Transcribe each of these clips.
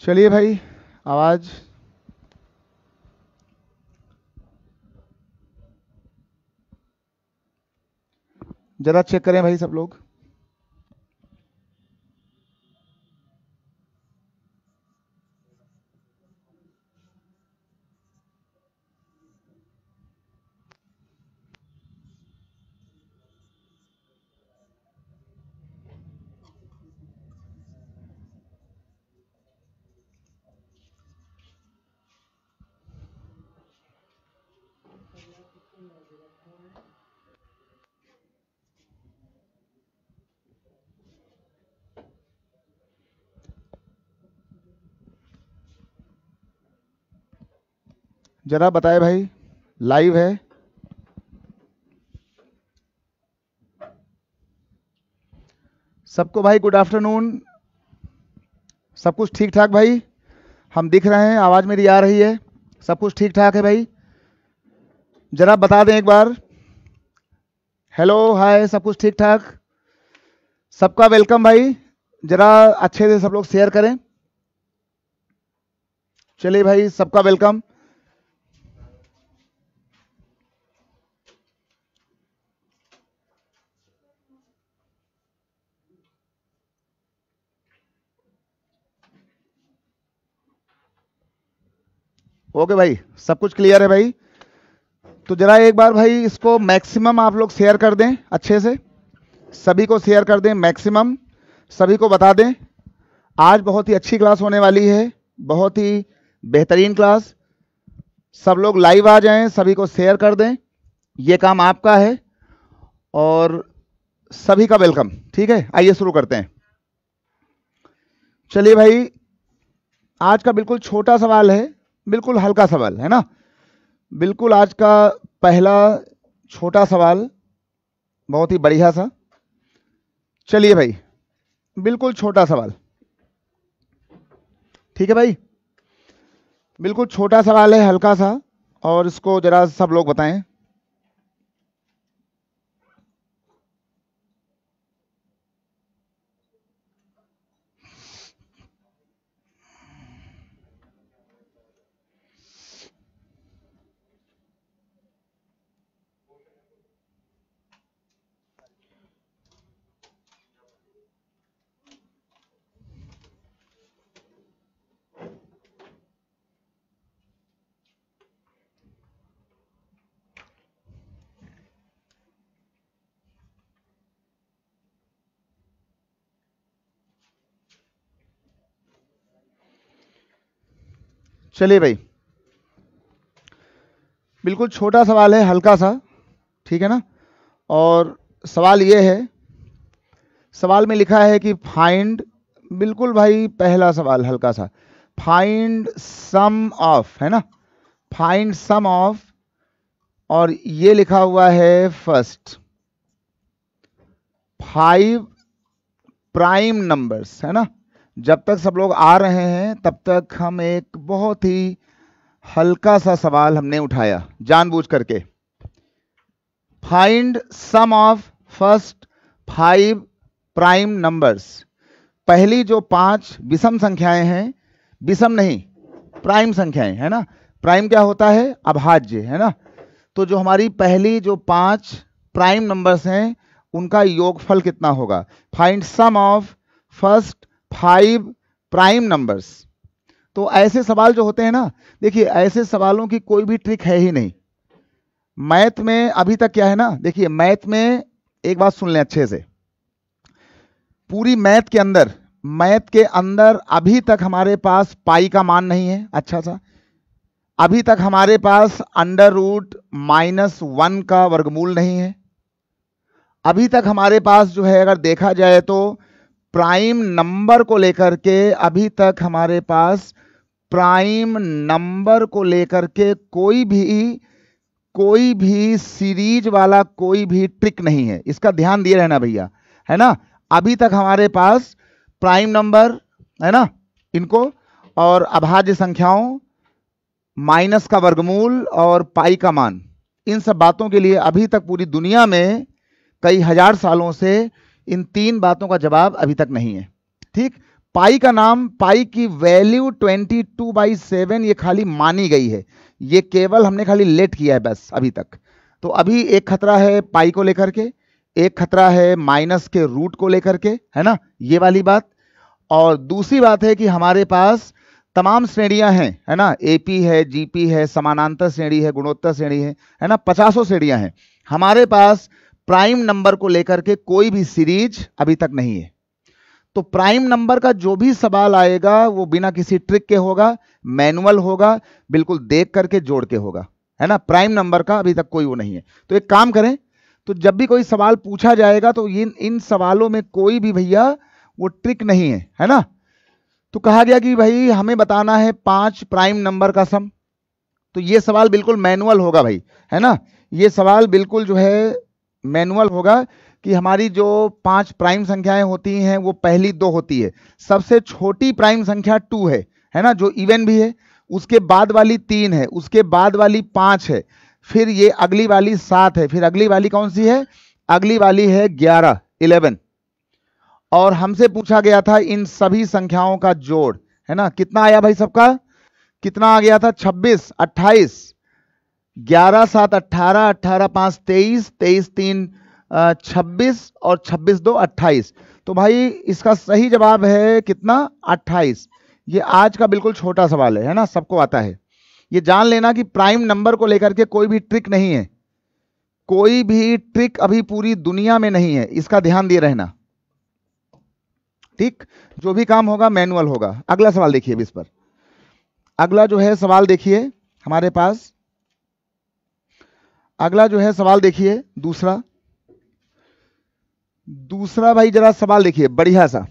चलिए भाई आवाज़ ज़रा चेक करें भाई सब लोग जरा बताए भाई लाइव है सबको भाई गुड आफ्टरनून सब कुछ ठीक ठाक भाई हम दिख रहे हैं आवाज़ मेरी आ रही है सब कुछ ठीक ठाक है भाई जरा बता दें एक बार हेलो हाय सब कुछ ठीक ठाक सबका वेलकम भाई जरा अच्छे से सब लोग शेयर करें चलिए भाई सबका वेलकम ओके भाई सब कुछ क्लियर है भाई तो जरा एक बार भाई इसको मैक्सिमम आप लोग शेयर कर दें अच्छे से सभी को शेयर कर दें मैक्सिमम सभी को बता दें आज बहुत ही अच्छी क्लास होने वाली है बहुत ही बेहतरीन क्लास सब लोग लाइव आ जाएं सभी को शेयर कर दें ये काम आपका है और सभी का वेलकम ठीक है आइए शुरू करते हैं चलिए भाई आज का बिल्कुल छोटा सवाल है बिल्कुल हल्का सवाल है ना बिल्कुल आज का पहला छोटा सवाल बहुत ही बढ़िया सा चलिए भाई बिल्कुल छोटा सवाल ठीक है भाई बिल्कुल छोटा सवाल है हल्का सा और इसको जरा सब लोग बताएं चलिए भाई बिल्कुल छोटा सवाल है हल्का सा ठीक है ना और सवाल ये है सवाल में लिखा है कि फाइंड बिल्कुल भाई पहला सवाल हल्का सा फाइंड सम ऑफ है ना फाइंड सम ऑफ और ये लिखा हुआ है फर्स्ट फाइव प्राइम नंबर्स है ना जब तक सब लोग आ रहे हैं तब तक हम एक बहुत ही हल्का सा सवाल हमने उठाया जानबूझ करके find sum of first five prime numbers पहली जो पांच विषम संख्याएं हैं विषम नहीं प्राइम संख्याएं है ना प्राइम क्या होता है अभाज्य है ना तो जो हमारी पहली जो पांच प्राइम नंबर्स हैं उनका योगफल कितना होगा find sum of first five prime numbers तो ऐसे सवाल जो होते हैं ना देखिए ऐसे सवालों की कोई भी ट्रिक है ही नहीं मैथ में अभी तक क्या है ना देखिए मैथ में एक बात सुन लें अच्छे से पूरी मैथ के अंदर मैथ के अंदर अभी तक हमारे पास पाई का मान नहीं है अच्छा सा अभी तक हमारे पास अंडर रूट माइनस वन का वर्गमूल नहीं है अभी तक हमारे पास जो है अगर देखा जाए तो प्राइम नंबर को लेकर के अभी तक हमारे पास प्राइम नंबर को लेकर के कोई भी कोई भी सीरीज वाला कोई भी ट्रिक नहीं है इसका ध्यान दिए रहना भैया है ना अभी तक हमारे पास प्राइम नंबर है ना इनको और अभाज्य संख्याओं माइनस का वर्गमूल और पाई का मान इन सब बातों के लिए अभी तक पूरी दुनिया में कई हजार सालों से इन तीन बातों का जवाब अभी तक नहीं है ठीक पाई का नाम पाई की वैल्यू 22 टू बाई सेवन ये खाली मानी गई है ये केवल हमने खाली लेट किया है बस अभी तक तो अभी एक खतरा है पाई को लेकर के एक खतरा है माइनस के रूट को लेकर के है ना ये वाली बात और दूसरी बात है कि हमारे पास तमाम श्रेणियां हैं है ना एपी है जीपी है समानांतर श्रेणी है गुणोत्तर श्रेणी है है ना पचासों श्रेणियां हैं हमारे पास प्राइम नंबर को लेकर के कोई भी सीरीज अभी तक नहीं है तो प्राइम नंबर का जो भी सवाल आएगा वो बिना किसी ट्रिक के होगा मैनुअल होगा बिल्कुल देख करके जोड़ के होगा है ना प्राइम नंबर का अभी तक कोई वो नहीं है तो एक काम करें तो जब भी कोई सवाल पूछा जाएगा तो इन इन सवालों में कोई भी भैया वो ट्रिक नहीं है है ना तो कहा गया कि भाई हमें बताना है पांच प्राइम नंबर का सम तो ये सवाल बिल्कुल मैनुअल होगा भाई है ना ये सवाल बिल्कुल जो है मैनुअल होगा कि हमारी जो पांच प्राइम संख्याएं होती हैं वो पहली दो होती है सबसे छोटी प्राइम संख्या टू है है ना जो इवन भी है उसके बाद वाली तीन है उसके बाद वाली पांच है फिर ये अगली वाली सात है फिर अगली वाली कौन सी है अगली वाली है ग्यारह इलेवन और हमसे पूछा गया था इन सभी संख्याओं का जोड़ है ना कितना आया भाई सबका कितना आ गया था छब्बीस अट्ठाईस ग्यारह सात अट्ठारह अट्ठारह पांच तेईस तेईस तीन छब्बीस और छब्बीस दो अट्ठाईस तो भाई इसका सही जवाब है कितना अट्ठाईस ये आज का बिल्कुल छोटा सवाल है है ना सबको आता है ये जान लेना कि प्राइम नंबर को लेकर के कोई भी ट्रिक नहीं है कोई भी ट्रिक अभी पूरी दुनिया में नहीं है इसका ध्यान दिए रहना ठीक जो भी काम होगा मैनुअल होगा अगला सवाल देखिए इस पर अगला जो है सवाल देखिए हमारे पास अगला जो है सवाल देखिए दूसरा दूसरा भाई जरा सवाल देखिए बढ़िया सा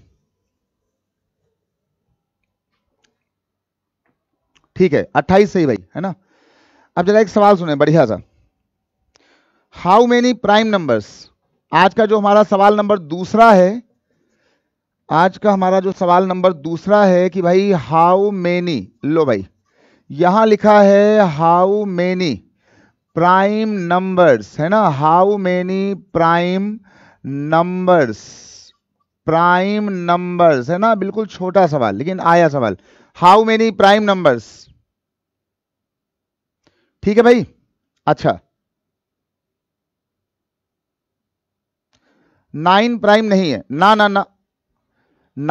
ठीक है अट्ठाईस सही भाई है ना अब जरा एक सवाल सुने बढ़िया सा हाउ मेनी प्राइम नंबर्स आज का जो हमारा सवाल नंबर दूसरा है आज का हमारा जो सवाल नंबर दूसरा है कि भाई हाउ मेनी लो भाई यहां लिखा है हाउ मेनी प्राइम नंबर्स है ना how many prime numbers prime numbers है ना बिल्कुल छोटा सवाल लेकिन आया सवाल हाउ मेनी प्राइम नंबर्स ठीक है भाई अच्छा नाइन प्राइम नहीं है ना ना ना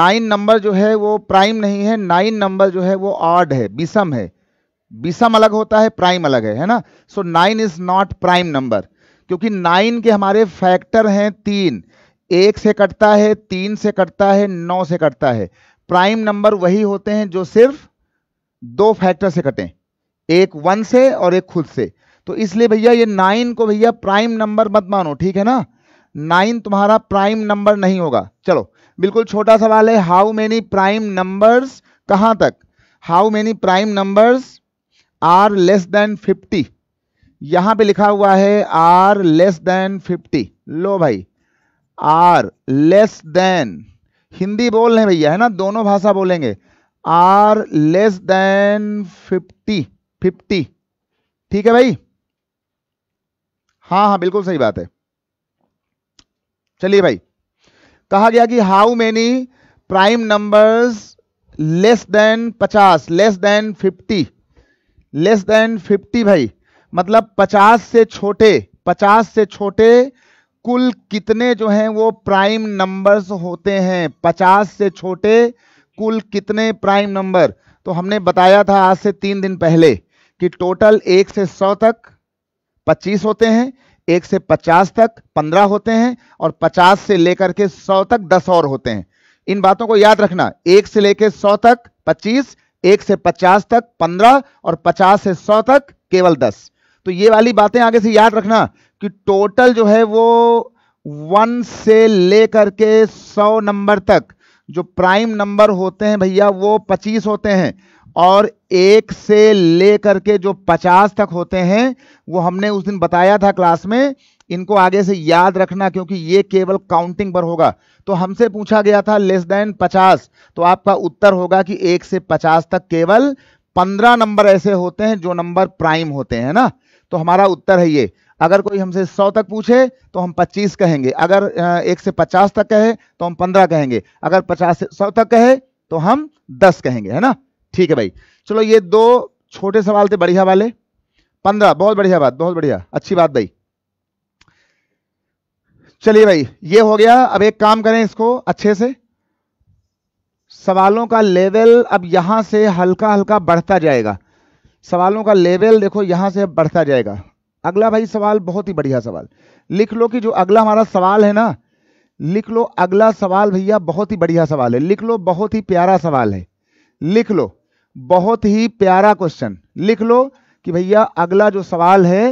नाइन नंबर जो है वो प्राइम नहीं है नाइन नंबर जो है वो ऑड है विषम है बीसम अलग होता है प्राइम अलग है है ना so nine is not prime number क्योंकि नाइन के हमारे फैक्टर हैं तीन एक से कटता है तीन से कटता है नौ से कटता है प्राइम नंबर वही होते हैं जो सिर्फ दो फैक्टर से कटें एक वन से और एक खुद से तो इसलिए भैया ये नाइन को भैया प्राइम नंबर मत मानो ठीक है ना नाइन तुम्हारा प्राइम नंबर नहीं होगा चलो बिल्कुल छोटा सवाल है हाउ मेनी प्राइम नंबर्स कहां तक how many prime numbers are less than fifty यहां पे लिखा हुआ है आर लेस देन फिफ्टी लो भाई आर लेस देन हिंदी बोल रहे भैया है ना दोनों भाषा बोलेंगे are less than fifty fifty ठीक है भाई हाँ हाँ बिल्कुल सही बात है चलिए भाई कहा गया कि how many prime numbers less than पचास less than fifty less than 50 भाई मतलब 50 से छोटे 50 से छोटे कुल कितने जो हैं वो प्राइम नंबर्स होते हैं 50 से छोटे कुल कितने प्राइम नंबर तो हमने बताया था आज से तीन दिन पहले कि टोटल एक से सौ तक 25 होते हैं एक से 50 तक 15 होते हैं और 50 से लेकर के 100 तक 10 और होते हैं इन बातों को याद रखना एक से लेकर 100 तक पच्चीस एक से पचास तक पंद्रह और पचास से सौ तक केवल दस तो ये वाली बातें आगे से याद रखना कि टोटल जो है वो वन से लेकर के सौ नंबर तक जो प्राइम नंबर होते हैं भैया वो पच्चीस होते हैं और एक से लेकर के जो पचास तक होते हैं वो हमने उस दिन बताया था क्लास में इनको आगे से याद रखना क्योंकि ये केवल काउंटिंग पर होगा तो हमसे पूछा गया था लेस देन पचास तो आपका उत्तर होगा कि एक से पचास तक केवल पंद्रह नंबर ऐसे होते हैं जो नंबर प्राइम होते हैं ना तो हमारा उत्तर है ये अगर कोई हमसे सौ तक पूछे तो हम पच्चीस कहेंगे अगर एक से पचास तक कहे तो हम पंद्रह कहेंगे अगर पचास से सौ तक कहे तो हम दस कहेंगे है ना ठीक है भाई चलो ये दो छोटे सवाल थे बढ़िया वाले पंद्रह बहुत बढ़िया बात बहुत बढ़िया अच्छी बात भाई चलिए भाई ये हो गया अब एक काम करें इसको अच्छे से सवालों का लेवल अब यहां से हल्का हल्का बढ़ता जाएगा सवालों का लेवल देखो यहां से बढ़ता जाएगा अगला भाई सवाल बहुत ही बढ़िया सवाल लिख लो कि जो अगला हमारा सवाल है ना लिख लो अगला सवाल भैया बहुत ही बढ़िया सवाल है लिख लो बहुत ही प्यारा सवाल है लिख लो बहुत ही प्यारा क्वेश्चन लिख लो कि भैया अगला जो सवाल है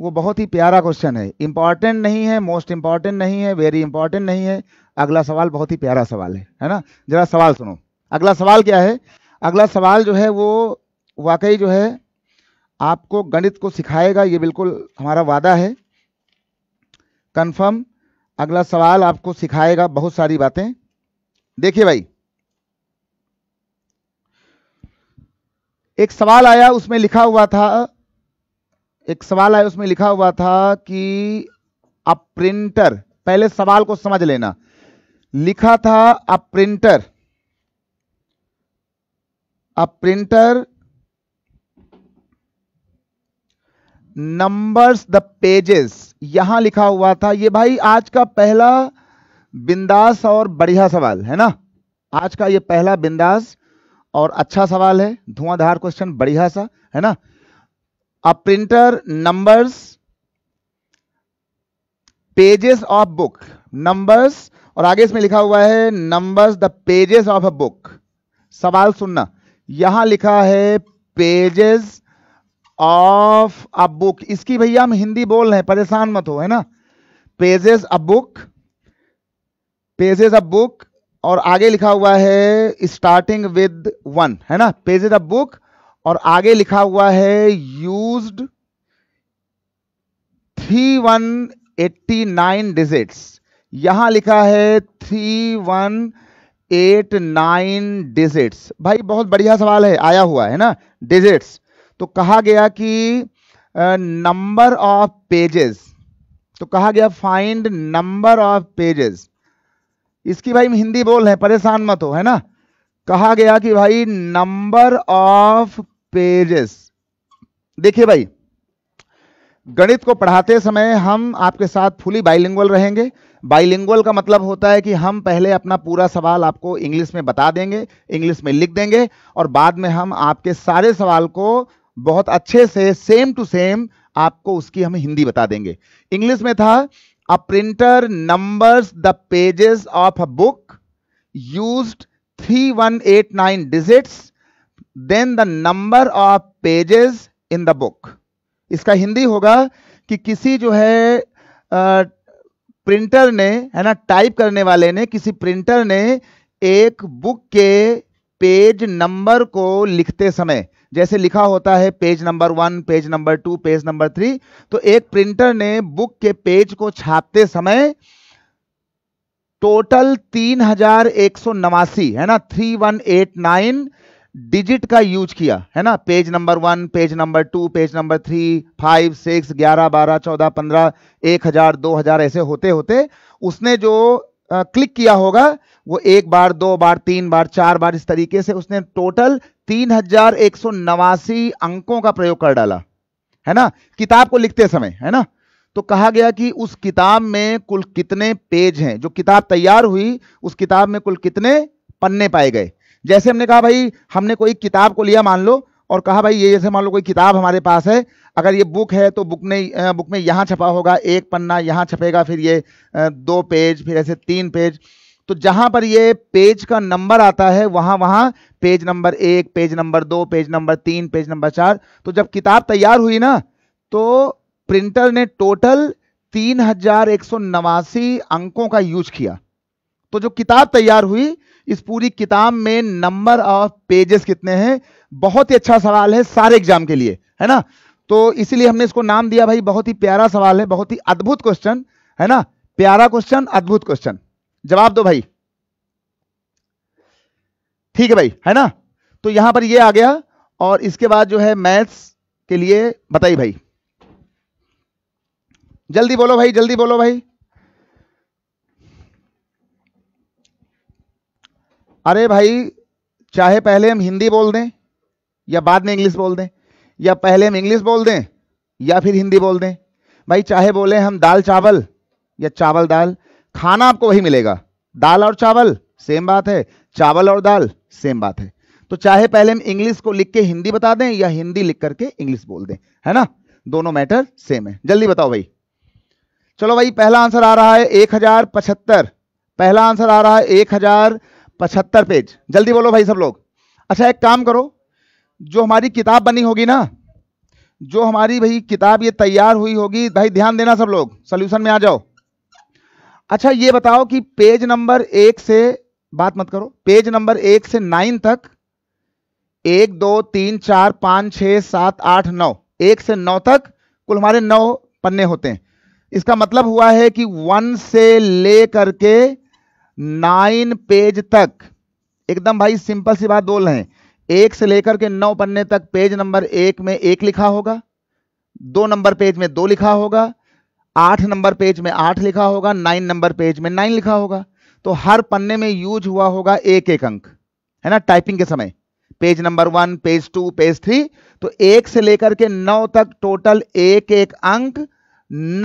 वो बहुत ही प्यारा क्वेश्चन है इंपॉर्टेंट नहीं है मोस्ट इंपॉर्टेंट नहीं है वेरी इंपॉर्टेंट नहीं है अगला सवाल बहुत ही प्यारा सवाल है है ना जरा सवाल सुनो अगला सवाल क्या है अगला सवाल जो है वो वाकई जो है आपको गणित को सिखाएगा ये बिल्कुल हमारा वादा है कन्फर्म अगला सवाल आपको सिखाएगा बहुत सारी बातें देखिए भाई एक सवाल आया उसमें लिखा हुआ था एक सवाल आया उसमें लिखा हुआ था कि अ प्रिंटर पहले सवाल को समझ लेना लिखा था a printer a printer numbers the pages यहां लिखा हुआ था ये भाई आज का पहला बिंदास और बढ़िया सवाल है ना आज का ये पहला बिंदास और अच्छा सवाल है धुआंधार क्वेश्चन बढ़िया सा है ना a printer numbers pages of book numbers और आगे इसमें लिखा हुआ है numbers the pages of a book सवाल सुनना यहां लिखा है पेजेस ऑफ अ बुक इसकी भैया हम हिंदी बोल रहे हैं परेशान मत हो है ना pages a book pages a book और आगे लिखा हुआ है स्टार्टिंग विद वन है ना पेज द बुक और आगे लिखा हुआ है use three one eighty nine digits यहां लिखा है three one eight nine digits भाई बहुत बढ़िया सवाल है आया हुआ है ना डिजिट्स तो कहा गया कि नंबर ऑफ पेजेस तो कहा गया फाइंड नंबर ऑफ पेजेस इसकी भाई हिंदी बोल है परेशान मत हो है ना कहा गया कि भाई नंबर ऑफ पेजेस देखिए भाई गणित को पढ़ाते समय हम आपके साथ फुली बाइलिंगुअल रहेंगे बाइलिंगुअल का मतलब होता है कि हम पहले अपना पूरा सवाल आपको इंग्लिश में बता देंगे इंग्लिश में लिख देंगे और बाद में हम आपके सारे सवाल को बहुत अच्छे से सेम टू सेम आपको उसकी हम हिंदी बता देंगे इंग्लिश में था A printer numbers the pages of a book used 3189 digits then the number of pages in the book. इसका हिंदी होगा कि किसी जो है आ, प्रिंटर ने है ना टाइप करने वाले ने किसी प्रिंटर ने एक बुक के पेज नंबर को लिखते समय जैसे लिखा होता है page number one page number two page number three तो एक प्रिंटर ने बुक के पेज को छापते समय टोटल तीन हजार एक सौ नवासी है ना three one eight nine digit का यूज किया है ना page number one page number two page number three five six ग्यारह बारह चौदह पंद्रह एक हजार दो हजार ऐसे होते होते उसने जो क्लिक किया होगा वो एक बार दो बार तीन बार चार बार इस तरीके से उसने टोटल तीन हजार एक सौ नवासी अंकों का प्रयोग कर डाला है ना किताब को लिखते समय है ना तो कहा गया कि उस किताब में कुल कितने पेज हैं जो किताब तैयार हुई उस किताब में कुल कितने पन्ने पाए गए जैसे हमने कहा भाई हमने कोई किताब को लिया मान लो और कहा भाई ये जैसे मान लो कोई किताब हमारे पास है अगर ये बुक है तो बुक ने बुक में यहाँ छपा होगा एक पन्ना यहाँ छपेगा फिर ये दो पेज फिर ऐसे तीन पेज तो जहां पर ये पेज का नंबर आता है वहां वहां पेज नंबर एक पेज नंबर दो पेज नंबर तीन पेज नंबर चार तो जब किताब तैयार हुई ना तो प्रिंटर ने टोटल तीन हजार एक सौ नवासी अंकों का यूज किया तो जो किताब तैयार हुई इस पूरी किताब में नंबर ऑफ पेजेस कितने हैं बहुत ही अच्छा सवाल है सारे एग्जाम के लिए है ना तो इसीलिए हमने इसको नाम दिया भाई बहुत ही प्यारा सवाल है बहुत ही अद्भुत क्वेश्चन है ना प्यारा क्वेश्चन अद्भुत क्वेश्चन जवाब दो भाई ठीक है भाई है ना तो यहां पर ये आ गया और इसके बाद जो है मैथ्स के लिए बताइए भाई जल्दी बोलो भाई जल्दी बोलो भाई अरे भाई चाहे पहले हम हिंदी बोल दें या बाद में इंग्लिश बोल दें या पहले हम इंग्लिश बोल दें या फिर हिंदी बोल दें भाई चाहे बोले हम दाल चावल या चावल दाल खाना आपको वही मिलेगा दाल और चावल सेम बात है चावल और दाल सेम बात है तो चाहे पहले हम इंग्लिश को लिख के हिंदी बता दें या हिंदी लिख करके इंग्लिश बोल दें है ना दोनों मैटर सेम है जल्दी बताओ भाई चलो भाई पहला आंसर आ रहा है एक हजार पचहत्तर पहला आंसर आ रहा है एक हजार पचहत्तर पेज जल्दी बोलो भाई सब लोग अच्छा एक काम करो जो हमारी किताब बनी होगी ना जो हमारी भाई किताब ये तैयार हुई होगी भाई ध्यान देना सब लोग सोल्यूशन में आ जाओ अच्छा ये बताओ कि पेज नंबर एक से बात मत करो पेज नंबर एक से नाइन तक एक दो तीन चार पांच छह सात आठ नौ एक से नौ तक कुल हमारे नौ पन्ने होते हैं इसका मतलब हुआ है कि वन से ले करके नाइन पेज तक एकदम भाई सिंपल सी बात बोल रहे हैं एक से लेकर के नौ पन्ने तक पेज नंबर एक में एक लिखा होगा दो नंबर पेज में दो लिखा होगा आठ नंबर पेज में आठ लिखा होगा नाइन नंबर पेज में नाइन लिखा होगा तो हर पन्ने में यूज हुआ होगा एक एक अंक है ना टाइपिंग के समय page number one page two page three तो एक से लेकर के नौ तक टोटल एक एक अंक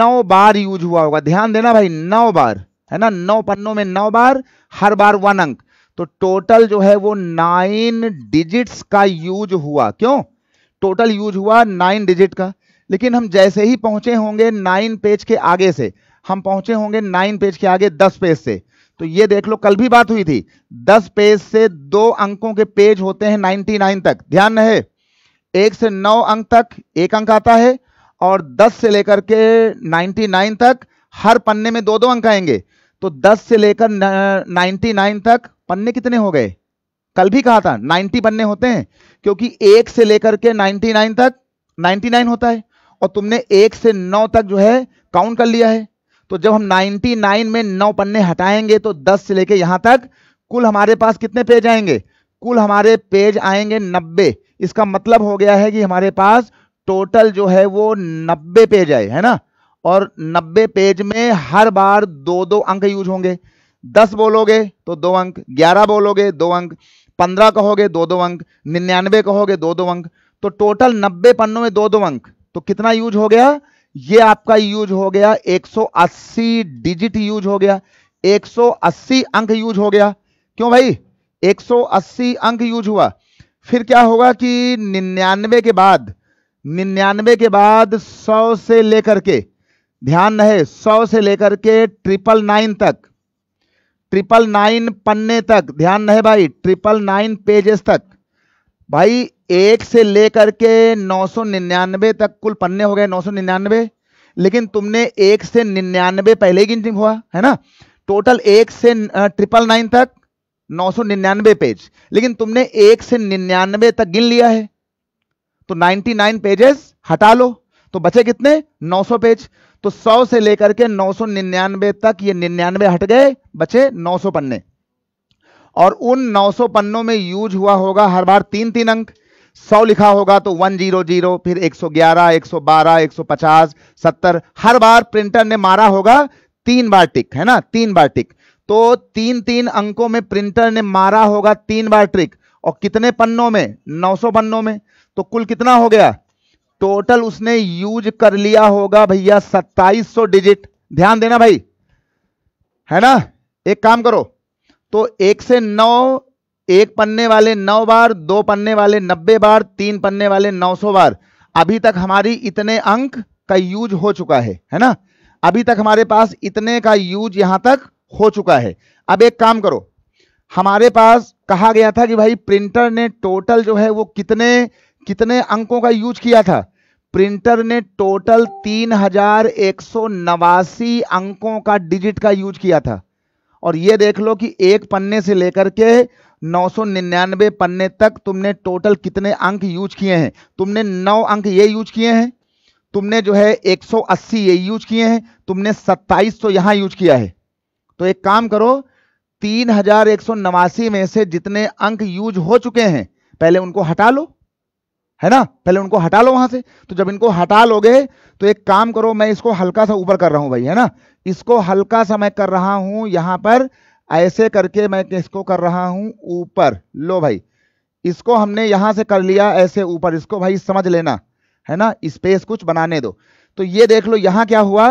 नौ बार यूज हुआ होगा ध्यान देना भाई नौ बार है ना नौ पन्नों में नौ बार हर बार वन अंक तो टोटल जो है वो नाइन डिजिट्स का यूज हुआ क्यों टोटल यूज हुआ नाइन डिजिट का लेकिन हम जैसे ही पहुंचे होंगे नाइन पेज के आगे से हम पहुंचे होंगे नाइन पेज के आगे दस पेज से तो ये देख लो कल भी बात हुई थी दस पेज से दो अंकों के पेज होते हैं नाइनटी नाइन तक ध्यान रहे एक से नौ अंक तक एक अंक आता है और दस से लेकर के नाइनटी नाइन तक हर पन्ने में दो दो अंक आएंगे तो दस से लेकर नाइनटी नाइन तक पन्ने कितने हो गए कल भी कहा था नाइनटी पन्ने होते हैं क्योंकि एक से लेकर के नाइनटी नाइन तक नाइनटी नाइन होता है और तुमने एक से नौ तक जो है काउंट कर लिया है तो जब हम 99 में नौ पन्ने हटाएंगे तो 10 से लेके यहां तक कुल हमारे पास कितने पेज आएंगे कुल हमारे पेज आएंगे 90 इसका मतलब हो गया है कि हमारे पास टोटल जो है वो 90 पेज आए है ना और 90 पेज में हर बार दो दो अंक यूज होंगे 10 बोलोगे तो दो अंक 11 बोलोगे दो अंक 15 कहोगे दो दो अंक निन्यानवे कहोगे दो दो अंक तो टोटल नब्बे पन्नों में दो दो अंक तो कितना यूज हो गया ये आपका यूज हो गया 180 डिजिट यूज हो गया 180 अंक यूज हो गया क्यों भाई 180 अंक यूज हुआ फिर क्या होगा कि निन्यानवे के बाद निन्यानवे के बाद 100 से लेकर के ध्यान रहे 100 से लेकर के ट्रिपल नाइन तक ट्रिपल नाइन पन्ने तक ध्यान रहे भाई ट्रिपल नाइन पेजेस तक भाई एक से लेकर के 999 तक कुल पन्ने हो गए 999 लेकिन तुमने एक से निन्यानवे पहले गिन गिनती हुआ है ना टोटल एक से ट्रिपल नाइन तक 999 पेज लेकिन तुमने एक से निन्यानवे तक गिन लिया है तो 99 पेजेस हटा लो तो बचे कितने 900 पेज तो 100 से लेकर के 999 तक ये निन्यानवे हट गए बचे 900 पन्ने और उन 900 पन्नों में यूज हुआ होगा हर बार तीन तीन अंक सौ लिखा होगा तो वन जीरो जीरो फिर एक सौ ग्यारह एक सौ बारह एक सौ पचास सत्तर हर बार प्रिंटर ने मारा होगा तीन बार टिक है ना तीन बार टिक तो तीन तीन अंकों में प्रिंटर ने मारा होगा तीन बार ट्रिक और कितने पन्नों में नौ सौ पन्नों में तो कुल कितना हो गया टोटल उसने यूज कर लिया होगा भैया सत्ताईस सौ डिजिट ध्यान देना भाई है ना एक काम करो तो एक से नौ एक पन्ने वाले नौ बार दो पन्ने वाले नब्बे बार तीन पन्ने वाले नौ सौ बार अभी तक हमारी इतने अंक का यूज हो चुका है है ना अभी तक हमारे पास इतने का यूज यहां तक हो चुका है अब एक काम करो हमारे पास कहा गया था कि भाई प्रिंटर ने टोटल जो है वो कितने कितने अंकों का यूज किया था प्रिंटर ने टोटल तीन हजार एक सौ नवासी अंकों का डिजिट का यूज किया था और ये देख लो कि एक पन्ने से लेकर के 999 पन्ने तक तुमने टोटल कितने अंक यूज किए हैं तुमने नौ अंक ये यूज किए हैं तुमने जो है 180 ये यूज किए हैं तुमने 2700 यहां यूज किया है तो एक काम करो तीन हजार एक सौ नवासी में से जितने अंक यूज हो चुके हैं पहले उनको हटा लो है ना पहले उनको हटा लो वहां से तो जब इनको हटा लोगे तो एक काम करो मैं इसको हल्का सा ऊपर कर रहा हूं भाई है ना इसको हल्का सा मैं कर रहा हूं यहां पर ऐसे करके मैं इसको कर रहा हूं ऊपर लो भाई इसको हमने यहां से कर लिया ऐसे ऊपर इसको भाई समझ लेना है ना स्पेस कुछ बनाने दो तो ये देख लो यहां क्या हुआ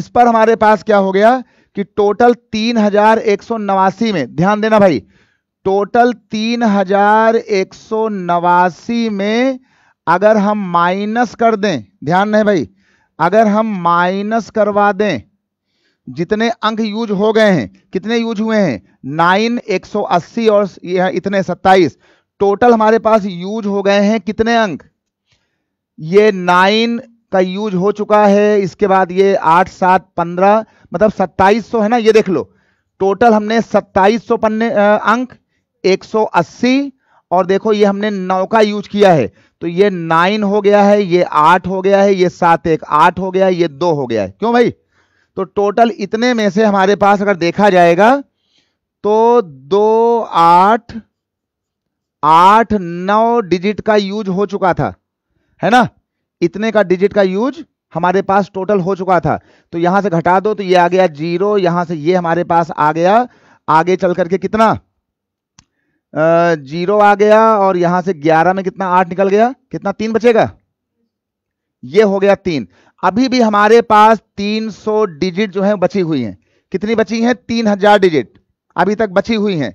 इस पर हमारे पास क्या हो गया कि टोटल तीन हजार एक सौ नवासी में ध्यान देना भाई टोटल तीन हजार एक सौ नवासी में अगर हम माइनस कर दें ध्यान रहे भाई अगर हम माइनस करवा दें जितने अंक यूज हो गए हैं कितने यूज हुए हैं नाइन एक सौ अस्सी और यह इतने सत्ताईस टोटल हमारे पास यूज हो गए हैं कितने अंक ये नाइन का यूज हो चुका है इसके बाद ये आठ सात पंद्रह मतलब सत्ताईस सौ है ना ये देख लो टोटल हमने सत्ताईस सौ पन्ने अंक 180 और देखो ये हमने नौ का यूज किया है तो ये नाइन हो गया है ये आठ हो गया है ये सात एक आठ हो गया है ये दो हो गया है क्यों भाई तो टोटल इतने में से हमारे पास अगर देखा जाएगा तो दो आठ आठ नौ डिजिट का यूज हो चुका था है ना इतने का डिजिट का यूज हमारे पास टोटल हो चुका था तो यहां से घटा दो तो ये आ गया जीरो यहां से ये हमारे पास आ गया आगे चल करके कितना जीरो आ गया और यहां से ग्यारह में कितना आठ निकल गया कितना तीन बचेगा ये हो गया तीन अभी भी हमारे पास तीन सौ डिजिट जो है बची हुई हैं कितनी बची हैं तीन हजार डिजिट अभी तक बची हुई हैं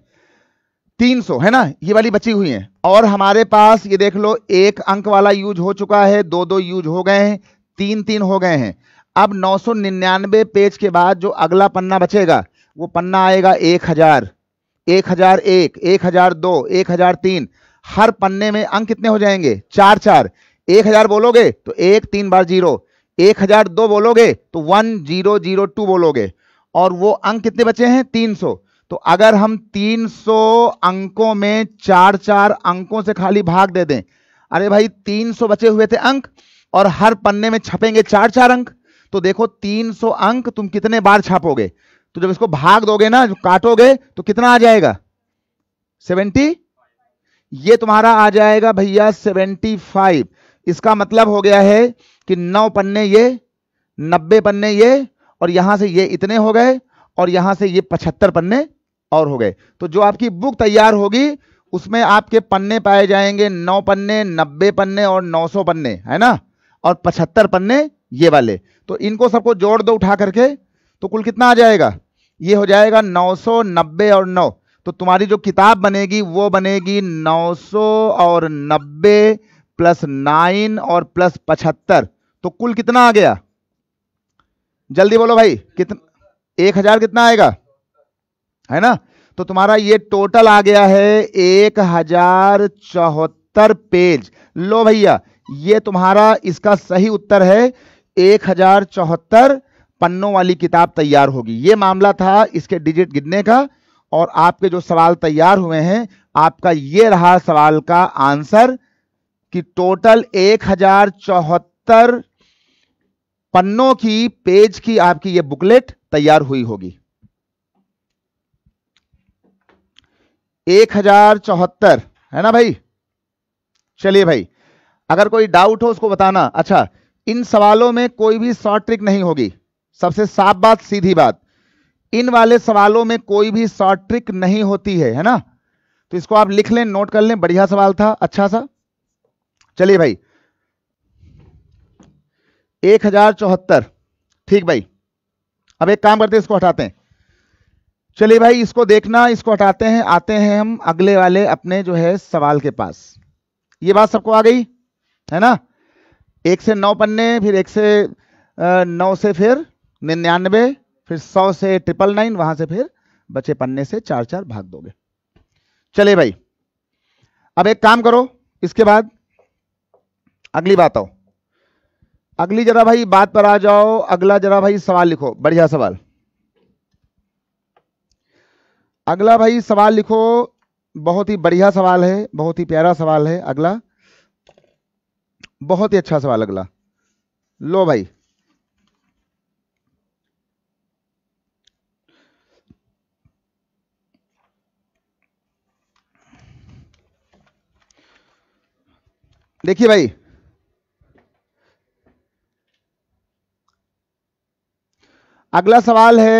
तीन सौ है ना ये वाली बची हुई है और हमारे पास ये देख लो एक अंक वाला यूज हो चुका है दो दो यूज हो गए हैं तीन तीन हो गए हैं अब नौ सौ निन्यानवे पेज के बाद जो अगला पन्ना बचेगा वो पन्ना आएगा एक हजार एक हजार एक एक हजार दो एक हजार तीन हर पन्ने में अंक कितने हो जाएंगे चार चार एक हजार बोलोगे तो एक तीन बार जीरो एक हजार दो बोलोगे तो वन जीरो जीरो टू बोलोगे और वो अंक कितने बचे हैं तीन सौ तो अगर हम तीन सौ अंकों में चार चार अंकों से खाली भाग दे दें अरे भाई तीन सौ बचे हुए थे अंक और हर पन्ने में छपेंगे चार चार अंक तो देखो तीन सौ अंक तुम कितने बार छापोगे तो जब इसको भाग दोगे ना काटोगे तो कितना आ जाएगा सेवेंटी ये तुम्हारा आ जाएगा भैया सेवेंटी फाइव इसका मतलब हो गया है कि नौ पन्ने ये नब्बे पन्ने ये और यहां से ये इतने हो गए और यहां से ये पचहत्तर पन्ने और हो गए तो जो आपकी बुक तैयार होगी उसमें आपके पन्ने पाए जाएंगे नौ पन्ने नब्बे पन्ने और नौ सौ पन्ने है ना और पचहत्तर पन्ने ये वाले तो इनको सबको जोड़ दो उठा करके तो कुल कितना आ जाएगा ये हो जाएगा 990 और 9 तो तुम्हारी जो किताब बनेगी वो बनेगी 900 और 90 प्लस 9 और प्लस 75 तो कुल कितना आ गया जल्दी बोलो भाई कितना एक हजार कितना आएगा है ना तो तुम्हारा ये टोटल आ गया है एक हजार चौहत्तर पेज लो भैया ये तुम्हारा इसका सही उत्तर है एक हजार चौहत्तर पन्नों वाली किताब तैयार होगी ये मामला था इसके डिजिट गिनने का और आपके जो सवाल तैयार हुए हैं आपका ये रहा सवाल का आंसर कि टोटल एक हजार चौहत्तर पन्नों की पेज की आपकी ये बुकलेट तैयार हुई होगी एक हजार चौहत्तर है ना भाई चलिए भाई अगर कोई डाउट हो उसको बताना अच्छा इन सवालों में कोई भी शॉर्ट ट्रिक नहीं होगी सबसे साफ बात सीधी बात इन वाले सवालों में कोई भी शॉर्ट ट्रिक नहीं होती है है ना तो इसको आप लिख लें नोट कर लें बढ़िया सवाल था अच्छा सा चलिए भाई एक हजार चौहत्तर ठीक भाई अब एक काम करते हैं इसको हटाते हैं चलिए भाई इसको देखना इसको हटाते हैं आते हैं हम अगले वाले अपने जो है सवाल के पास ये बात सबको आ गई है ना एक से नौ पन्ने फिर एक से नौ से फिर निन्यानवे फिर सौ से ट्रिपल नाइन वहां से फिर बचे पन्ने से चार चार भाग दोगे चले भाई अब एक काम करो इसके बाद अगली बात आओ अगली जरा भाई बात पर आ जाओ अगला जरा भाई सवाल लिखो बढ़िया सवाल अगला भाई सवाल लिखो बहुत ही बढ़िया सवाल है बहुत ही प्यारा सवाल है अगला बहुत ही अच्छा सवाल अगला लो भाई देखिए भाई अगला सवाल है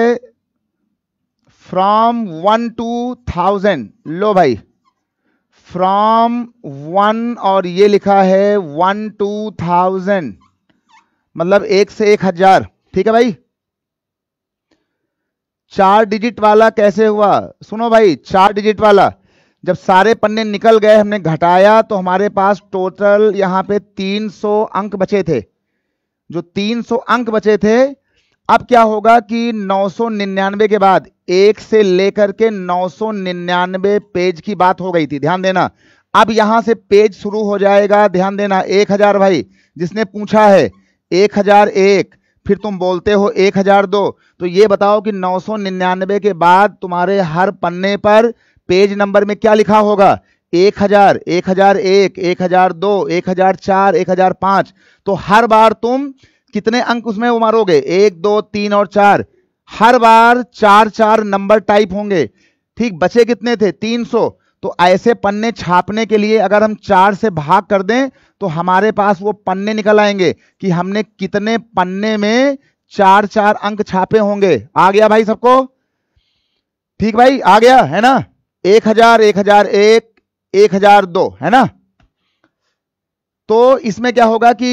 फ्रॉम वन टू थाउजेंड लो भाई फ्रॉम वन और ये लिखा है वन टू थाउजेंड मतलब एक से एक हजार ठीक है भाई चार डिजिट वाला कैसे हुआ सुनो भाई चार डिजिट वाला जब सारे पन्ने निकल गए हमने घटाया तो हमारे पास टोटल यहाँ पे 300 अंक बचे थे जो 300 अंक बचे थे अब क्या होगा कि 999 के बाद एक से लेकर के 999 पेज की बात हो गई थी ध्यान देना अब यहां से पेज शुरू हो जाएगा ध्यान देना एक हजार भाई जिसने पूछा है एक हजार एक फिर तुम बोलते हो एक हजार दो तो ये बताओ कि 999 के बाद तुम्हारे हर पन्ने पर पेज नंबर में क्या लिखा होगा एक हजार एक हजार एक एक हजार दो एक हजार चार एक हजार पांच तो हर बार तुम कितने अंक उसमें मारोगे एक दो तीन और चार हर बार चार चार नंबर टाइप होंगे ठीक बचे कितने थे तीन सौ तो ऐसे पन्ने छापने के लिए अगर हम चार से भाग कर दें तो हमारे पास वो पन्ने निकल आएंगे कि हमने कितने पन्ने में चार चार अंक छापे होंगे आ गया भाई सबको ठीक भाई आ गया है ना एक हजार एक हजार एक एक हजार दो है ना तो इसमें क्या होगा कि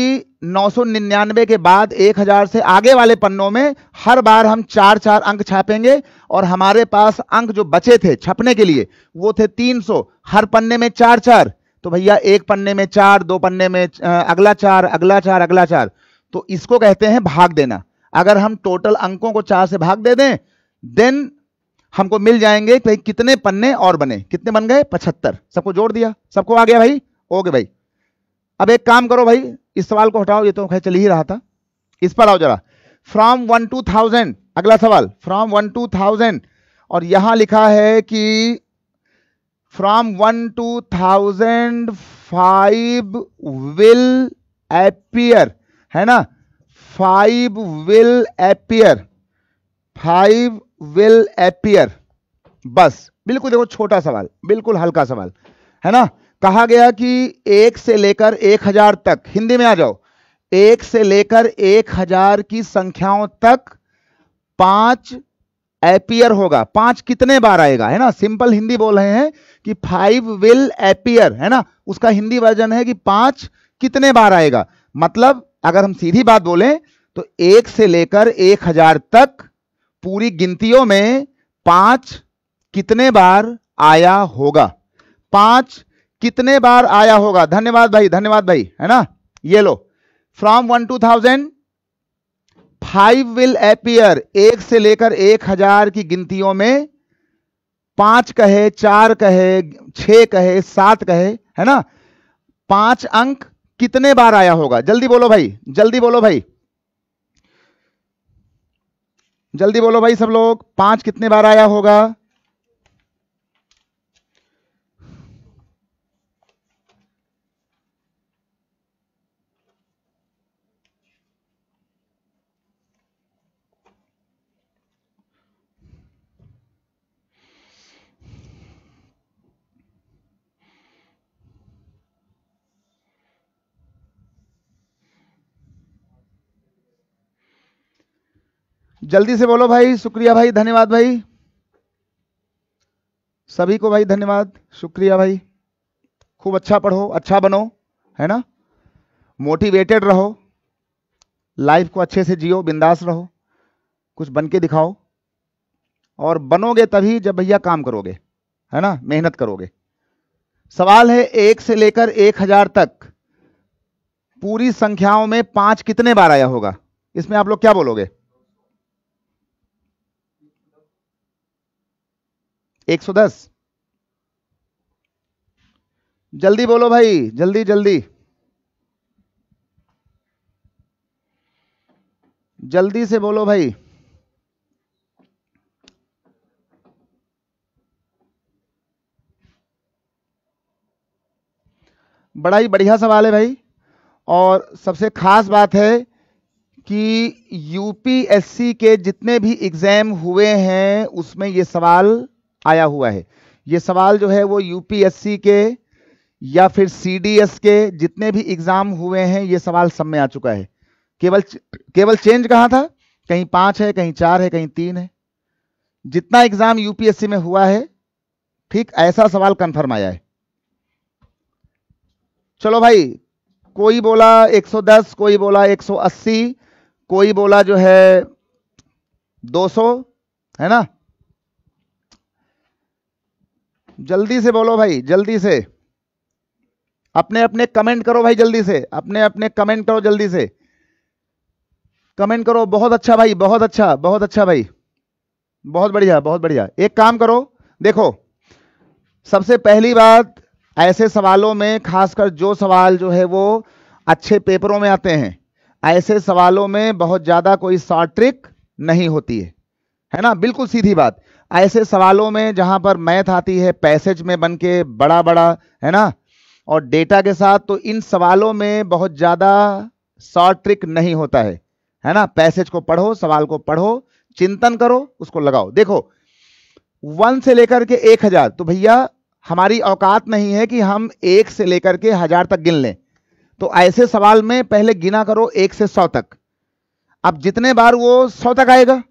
999 के बाद 1000 से आगे वाले पन्नों में हर बार हम चार चार अंक छापेंगे और हमारे पास अंक जो बचे थे छपने के लिए वो थे 300 हर पन्ने में चार चार तो भैया एक पन्ने में चार दो पन्ने में अगला चार अगला चार अगला चार तो इसको कहते हैं भाग देना अगर हम टोटल अंकों को चार से भाग दे दें देन हमको मिल जाएंगे भाई कितने पन्ने और बने कितने बन गए पचहत्तर सबको जोड़ दिया सबको आ गया भाई ओके भाई अब एक काम करो भाई इस सवाल को हटाओ ये तो खैर चल ही रहा था इस पर आओ जरा फ्रॉम वन टू थाउजेंड अगला सवाल फ्रॉम वन टू थाउजेंड और यहां लिखा है कि from one two thousand five will appear है ना five will appear five will appear बस बिल्कुल देखो छोटा सवाल बिल्कुल हल्का सवाल है ना कहा गया कि एक से लेकर एक हजार तक हिंदी में आ जाओ एक से लेकर एक हजार की संख्याओं तक पांच एपियर होगा पांच कितने बार आएगा है ना सिंपल हिंदी बोल रहे हैं कि फाइव विल एपियर है ना उसका हिंदी वर्जन है कि पांच कितने बार आएगा मतलब अगर हम सीधी बात बोलें तो एक से लेकर एक हजार तक पूरी गिनतियों में पांच कितने बार आया होगा पांच कितने बार आया होगा धन्यवाद भाई धन्यवाद भाई है ना ये लो from one two thousand five will appear एक से लेकर एक हजार की गिनतियों में पांच कहे चार कहे छह कहे सात कहे है ना पांच अंक कितने बार आया होगा जल्दी बोलो भाई जल्दी बोलो भाई जल्दी बोलो भाई सब लोग पाँच कितने बार आया होगा जल्दी से बोलो भाई शुक्रिया भाई धन्यवाद भाई सभी को भाई धन्यवाद शुक्रिया भाई खूब अच्छा पढ़ो अच्छा बनो है ना मोटिवेटेड रहो लाइफ को अच्छे से जियो बिंदास रहो कुछ बन के दिखाओ और बनोगे तभी जब भैया काम करोगे है ना मेहनत करोगे सवाल है एक से लेकर एक हजार तक पूरी संख्याओं में पांच कितने बार आया होगा इसमें आप लोग क्या बोलोगे 110 जल्दी बोलो भाई जल्दी जल्दी जल्दी से बोलो भाई बड़ा ही बढ़िया सवाल है भाई और सबसे खास बात है कि यूपीएससी के जितने भी एग्जाम हुए हैं उसमें ये सवाल आया हुआ है ये सवाल जो है वो यूपीएससी के या फिर सीडीएस के जितने भी एग्जाम हुए हैं ये सवाल सब में आ चुका है केवल केवल चेंज कहाँ था कहीं पांच है कहीं चार है कहीं तीन है जितना एग्जाम यूपीएससी में हुआ है ठीक ऐसा सवाल कंफर्म आया है चलो भाई कोई बोला 110 कोई बोला 180 कोई बोला जो है 200 है ना जल्दी से बोलो भाई जल्दी से अपने अपने कमेंट करो भाई जल्दी से अपने अपने कमेंट करो जल्दी से कमेंट करो बहुत अच्छा भाई बहुत अच्छा बहुत अच्छा भाई बहुत बढ़िया बहुत बढ़िया एक काम करो देखो सबसे पहली बात ऐसे सवालों में खासकर जो सवाल जो है वो अच्छे पेपरों में आते हैं ऐसे सवालों में बहुत ज़्यादा कोई शॉर्ट ट्रिक नहीं होती है है ना बिल्कुल सीधी बात ऐसे सवालों में जहां पर मैथ आती है पैसेज में बन के बड़ा बड़ा है ना और डेटा के साथ तो इन सवालों में बहुत ज़्यादा शॉर्ट ट्रिक नहीं होता है है ना पैसेज को पढ़ो सवाल को पढ़ो चिंतन करो उसको लगाओ देखो वन से लेकर के एक हजार तो भैया हमारी औकात नहीं है कि हम एक से लेकर के हजार तक गिन लें तो ऐसे सवाल में पहले गिना करो एक से सौ तक अब जितने बार वो सौ तक आएगा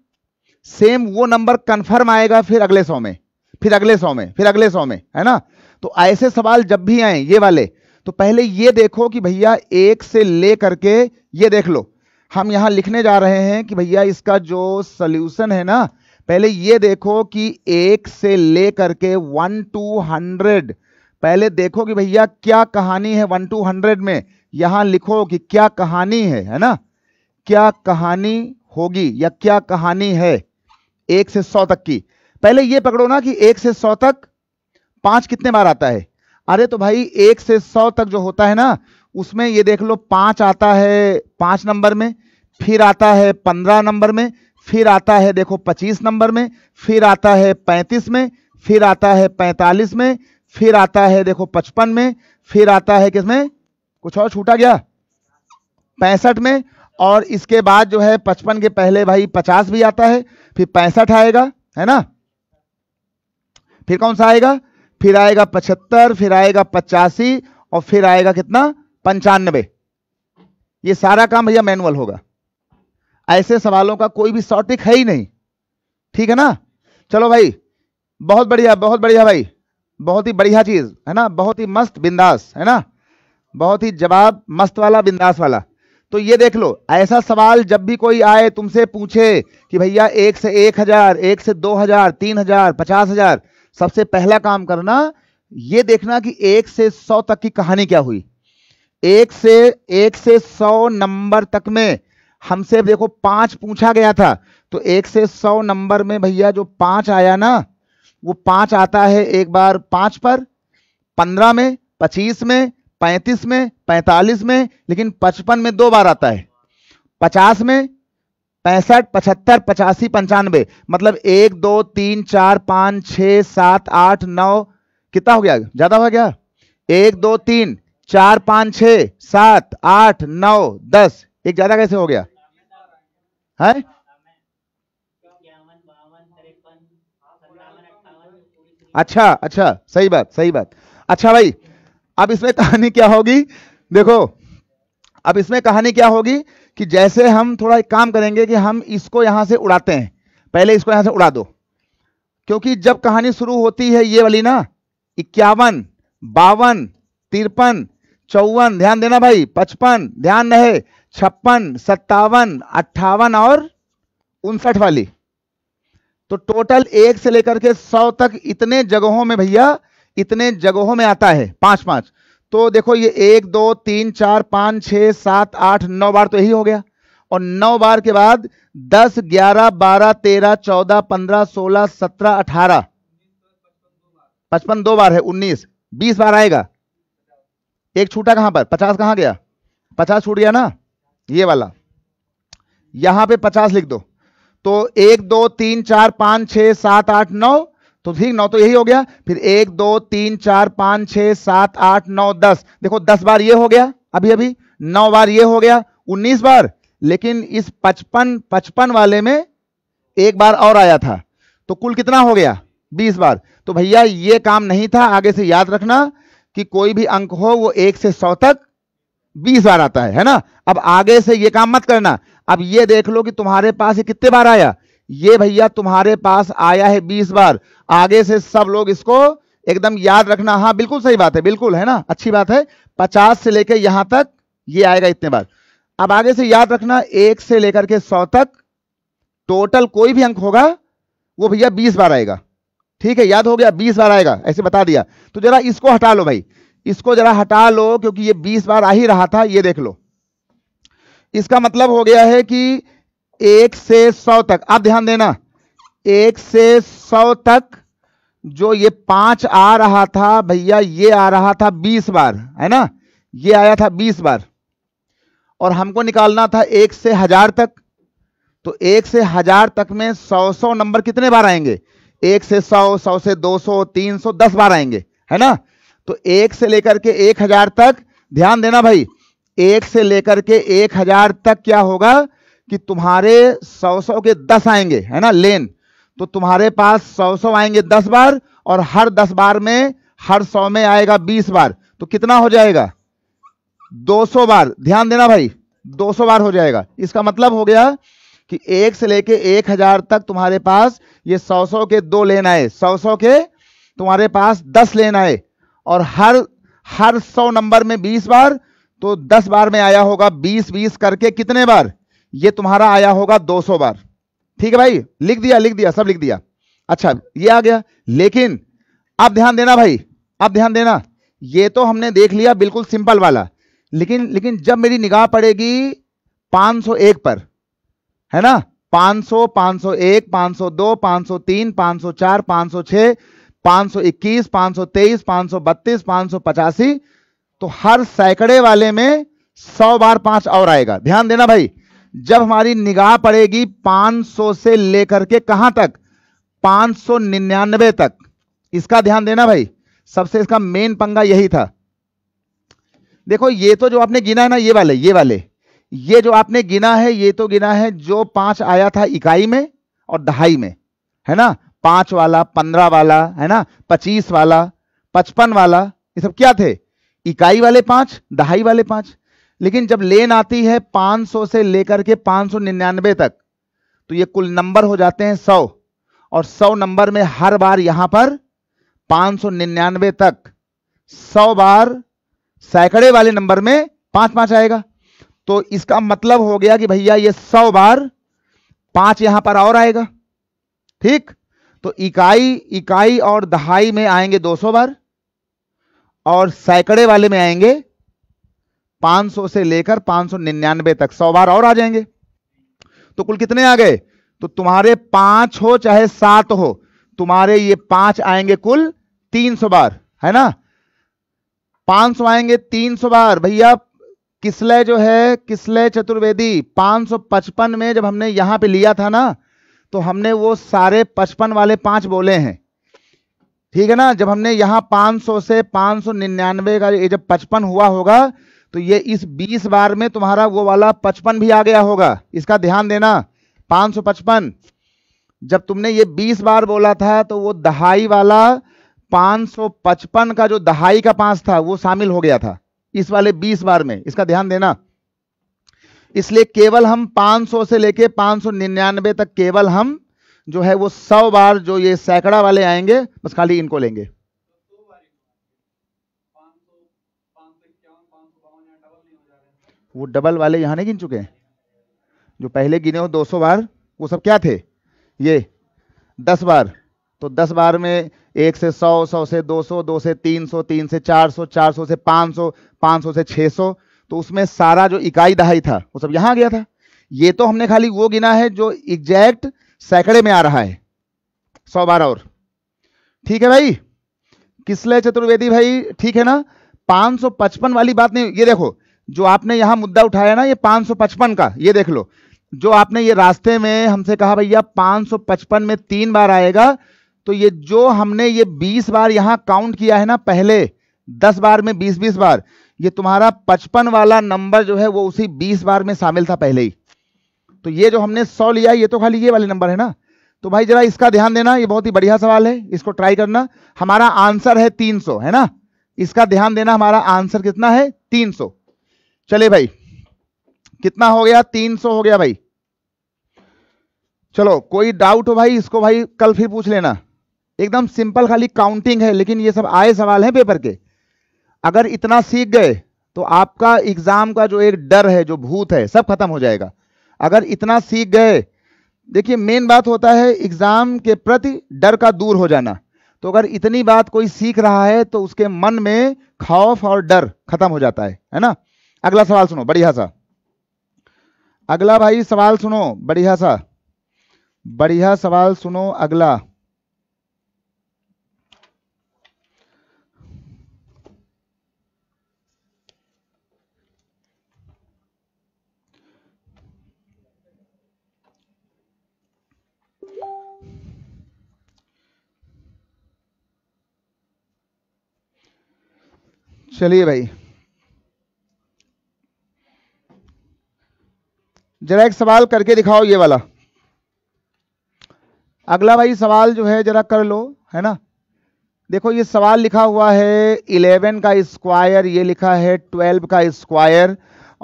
सेम वो नंबर कंफर्म आएगा फिर अगले सौ में फिर अगले सौ में फिर अगले सौ में है ना तो ऐसे सवाल जब भी आए ये वाले तो पहले ये देखो कि भैया एक से ले करके ये देख लो हम यहां लिखने जा रहे हैं कि भैया इसका जो सोल्यूशन है ना पहले ये देखो कि एक से ले करके वन टू हंड्रेड पहले देखो कि भैया क्या कहानी है वन टू हंड्रेड में यहां लिखो कि क्या कहानी है है ना क्या कहानी होगी या क्या कहानी है एक से सौ तक की पहले ये पकड़ो ना कि एक से सौ तक पांच कितने बार आता है अरे तो भाई एक से सौ तक जो होता है ना उसमें ये देख लो पांच आता है पांच नंबर में फिर आता है पंद्रह नंबर में फिर आता है देखो पच्चीस नंबर में फिर आता है पैंतीस में फिर आता है पैंतालीस में फिर आता है देखो पचपन में फिर आता है किसमें कुछ और छूटा गया पैंसठ में और इसके बाद जो है पचपन के पहले भाई पचास भी आता है फिर पैंसठ आएगा है ना फिर कौन सा आएगा फिर आएगा पचहत्तर फिर आएगा पचासी और फिर आएगा कितना पंचानबे ये सारा काम भैया मैनुअल होगा ऐसे सवालों का कोई भी शॉर्टिक है ही नहीं ठीक है ना चलो भाई बहुत बढ़िया बहुत बढ़िया भाई बहुत ही बढ़िया चीज है ना बहुत ही मस्त बिंदास है ना बहुत ही जवाब मस्त वाला बिंदास वाला तो ये देख लो ऐसा सवाल जब भी कोई आए तुमसे पूछे कि भैया एक से एक हजार एक से दो हजार तीन हजार पचास हजार सबसे पहला काम करना ये देखना कि एक से सौ तक की कहानी क्या हुई एक से एक से सौ नंबर तक में हमसे देखो पांच पूछा गया था तो एक से सौ नंबर में भैया जो पांच आया ना वो पांच आता है एक बार पांच पर पंद्रह में पच्चीस में पैंतीस में पैंतालीस में लेकिन पचपन में दो बार आता है पचास में पैंसठ पचहत्तर पचासी पंचानवे मतलब एक दो तीन चार पाँच छ सात आठ नौ कितना हो गया ज़्यादा हो गया एक दो तीन चार पाँच छ सात आठ नौ दस एक ज़्यादा कैसे हो गया है अच्छा अच्छा सही बात सही बात अच्छा भाई अब इसमें कहानी क्या होगी देखो अब इसमें कहानी क्या होगी कि जैसे हम थोड़ा एक काम करेंगे कि हम इसको यहां से उड़ाते हैं पहले इसको यहां से उड़ा दो क्योंकि जब कहानी शुरू होती है ये वाली ना इक्यावन बावन तिरपन चौवन ध्यान देना भाई पचपन ध्यान रहे छप्पन सत्तावन अट्ठावन और उनसठ वाली तो टोटल एक से लेकर के सौ तक इतने जगहों में भैया इतने जगहों में आता है पांच पांच तो देखो ये एक दो तीन चार पांच छह सात आठ नौ बार तो यही हो गया और नौ बार के बाद दस ग्यारह बारह तेरह चौदह पंद्रह सोलह सत्रह अठारह पचपन दो बार है उन्नीस बीस बार आएगा एक छूटा कहां पर पचास कहां गया पचास छूट गया ना ये वाला यहां पे पचास लिख दो तो एक दो तीन चार पांच छह सात आठ नौ तो ठीक नौ तो यही हो गया फिर एक दो तीन चार पांच छह सात आठ नौ दस देखो दस बार ये हो गया अभी अभी नौ बार ये हो गया उन्नीस बार लेकिन इस पचपन पचपन वाले में एक बार और आया था तो कुल कितना हो गया बीस बार तो भैया ये काम नहीं था आगे से याद रखना कि कोई भी अंक हो वो एक से सौ तक बीस बार आता है है ना अब आगे से ये काम मत करना अब ये देख लो कि तुम्हारे पास ये कितने बार आया ये भैया तुम्हारे पास आया है बीस बार आगे से सब लोग इसको एकदम याद रखना हाँ बिल्कुल सही बात है बिल्कुल है ना अच्छी बात है पचास से लेकर यहां तक ये आएगा इतने बार अब आगे से याद रखना एक से लेकर के सौ तक टोटल कोई भी अंक होगा वो भैया बीस बार आएगा ठीक है याद हो गया बीस बार आएगा ऐसे बता दिया तो जरा इसको हटा लो भाई इसको जरा हटा लो क्योंकि ये बीस बार आ ही रहा था ये देख लो इसका मतलब हो गया है कि एक से सौ तक आप ध्यान देना एक से सौ तक जो ये पांच आ रहा था भैया ये आ रहा था बीस बार है ना ये आया था बीस बार और हमको निकालना था एक से हजार तक तो एक से हजार तक में सौ सौ नंबर कितने बार आएंगे एक से सौ सौ से दो सौ तीन सौ दस बार आएंगे है ना तो एक से लेकर के एक हजार तक ध्यान देना भाई एक से लेकर के एक हजार तक क्या होगा कि तुम्हारे सौ सौ के दस आएंगे है ना लेन तो तुम्हारे पास सौ सौ आएंगे दस बार और हर दस बार में हर सौ में आएगा बीस बार तो कितना हो जाएगा दो सौ बार ध्यान देना भाई दो सौ बार हो जाएगा इसका मतलब हो गया कि एक से लेके एक हजार तक तुम्हारे पास ये सौ सौ के दो लेन आए सौ सौ के तुम्हारे पास दस लेन आए और हर हर सौ नंबर में बीस बार तो दस बार में आया होगा बीस बीस करके कितने बार ये तुम्हारा आया होगा 200 बार ठीक है भाई लिख दिया लिख दिया सब लिख दिया अच्छा ये आ गया लेकिन अब ध्यान देना भाई अब ध्यान देना ये तो हमने देख लिया बिल्कुल सिंपल वाला लेकिन लेकिन जब मेरी निगाह पड़ेगी 501 पर है ना 500 501 502 503 504 506 521 523 532 585 तो हर सैकड़े वाले में 100 बार पांच और आएगा ध्यान देना भाई जब हमारी निगाह पड़ेगी 500 से लेकर के कहां तक 599 तक इसका ध्यान देना भाई सबसे इसका मेन पंगा यही था देखो ये तो जो आपने गिना है ना ये वाले ये वाले ये जो आपने गिना है ये तो गिना है जो पांच आया था इकाई में और दहाई में है ना पांच वाला पंद्रह वाला है ना पच्चीस वाला पचपन वाला ये सब क्या थे इकाई वाले पांच दहाई वाले पांच लेकिन जब लेन आती है 500 से लेकर के 599 तक तो ये कुल नंबर हो जाते हैं 100 और 100 नंबर में हर बार यहां पर 599 तक 100 बार सैकड़े वाले नंबर में पांच पांच आएगा तो इसका मतलब हो गया कि भैया ये 100 बार पांच यहां पर और आएगा ठीक तो इकाई इकाई और दहाई में आएंगे 200 बार और सैकड़े वाले में आएंगे 500 से लेकर 599 तक सौ बार और आ जाएंगे तो कुल कितने आ गए तो तुम्हारे पांच हो चाहे सात हो तुम्हारे ये पांच आएंगे कुल 300 बार है ना 500 आएंगे 300 बार भैया किसलय जो है किसलय चतुर्वेदी 555 में जब हमने यहां पे लिया था ना तो हमने वो सारे पचपन वाले पांच बोले हैं ठीक है ना जब हमने यहां 500 से पांच का ये जब पचपन हुआ होगा तो ये इस 20 बार में तुम्हारा वो वाला 55 भी आ गया होगा इसका ध्यान देना 555 जब तुमने ये 20 बार बोला था तो वो दहाई वाला 555 का जो दहाई का पांच था वो शामिल हो गया था इस वाले 20 बार में इसका ध्यान देना इसलिए केवल हम 500 से लेके 599 तक केवल हम जो है वो सौ बार जो ये सैकड़ा वाले आएंगे बस खाली इनको लेंगे वो डबल वाले यहां नहीं गिन चुके हैं जो पहले गिने हो 200 बार वो सब क्या थे ये 10 बार तो 10 बार में एक से 100 100 से 200 2 से 300 3 से 400 400 से 500 500 से 600 तो उसमें सारा जो इकाई दहाई था वो सब यहां आ गया था ये तो हमने खाली वो गिना है जो एग्जैक्ट सैकड़े में आ रहा है सौ बार और ठीक है भाई किसले चतुर्वेदी भाई ठीक है ना 555 वाली बात नहीं ये देखो जो आपने यहाँ मुद्दा उठाया ना ये 555 का ये देख लो जो आपने ये रास्ते में हमसे कहा भैया 555 में तीन बार आएगा तो ये जो हमने ये 20 बार यहाँ काउंट किया है ना पहले 10 बार में 20-20 बार ये तुम्हारा 55 वाला नंबर जो है वो उसी 20 बार में शामिल था पहले ही तो ये जो हमने 100 लिया ये तो खाली ये वाले नंबर है ना तो भाई जरा इसका ध्यान देना ये बहुत ही बढ़िया सवाल है इसको ट्राई करना हमारा आंसर है तीन है ना इसका ध्यान देना हमारा आंसर कितना है 300 चले भाई कितना हो गया तीन सौ हो गया भाई चलो कोई डाउट हो भाई इसको भाई कल फिर पूछ लेना एकदम सिंपल खाली काउंटिंग है लेकिन ये सब आए सवाल हैं पेपर के अगर इतना सीख गए तो आपका एग्जाम का जो एक डर है जो भूत है सब खत्म हो जाएगा अगर इतना सीख गए देखिए मेन बात होता है एग्जाम के प्रति डर का दूर हो जाना तो अगर इतनी बात कोई सीख रहा है तो उसके मन में खौफ और डर खत्म हो जाता है है ना अगला सवाल सुनो बढ़िया सा अगला भाई सवाल सुनो बढ़िया सा बढ़िया सवाल सुनो अगला चलिए भाई जरा एक सवाल करके दिखाओ ये वाला अगला भाई सवाल जो है जरा कर लो है ना देखो ये सवाल लिखा हुआ है इलेवन का स्क्वायर ये लिखा है ट्वेल्व का स्क्वायर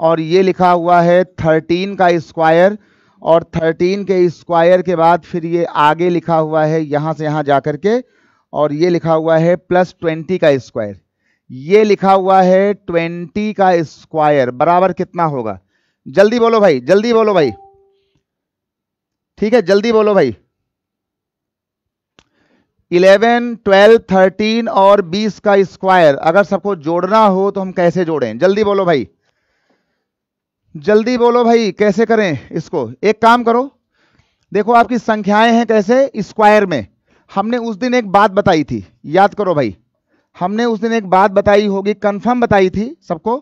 और ये लिखा हुआ है थर्टीन का स्क्वायर और थर्टीन के स्क्वायर के बाद फिर ये आगे लिखा हुआ है यहां से यहां जाकर के और ये लिखा हुआ है प्लस ट्वेंटी का स्क्वायर ये लिखा हुआ है ट्वेंटी का स्क्वायर बराबर कितना होगा जल्दी बोलो भाई जल्दी बोलो भाई ठीक है जल्दी बोलो भाई इलेवन ट्वेल्व थर्टीन और बीस का स्क्वायर अगर सबको जोड़ना हो तो हम कैसे जोड़ें जल्दी बोलो भाई जल्दी बोलो भाई कैसे करें इसको एक काम करो देखो आपकी संख्याएं हैं कैसे स्क्वायर में हमने उस दिन एक बात बताई थी याद करो भाई हमने उस दिन एक बात बताई होगी कंफर्म बताई थी सबको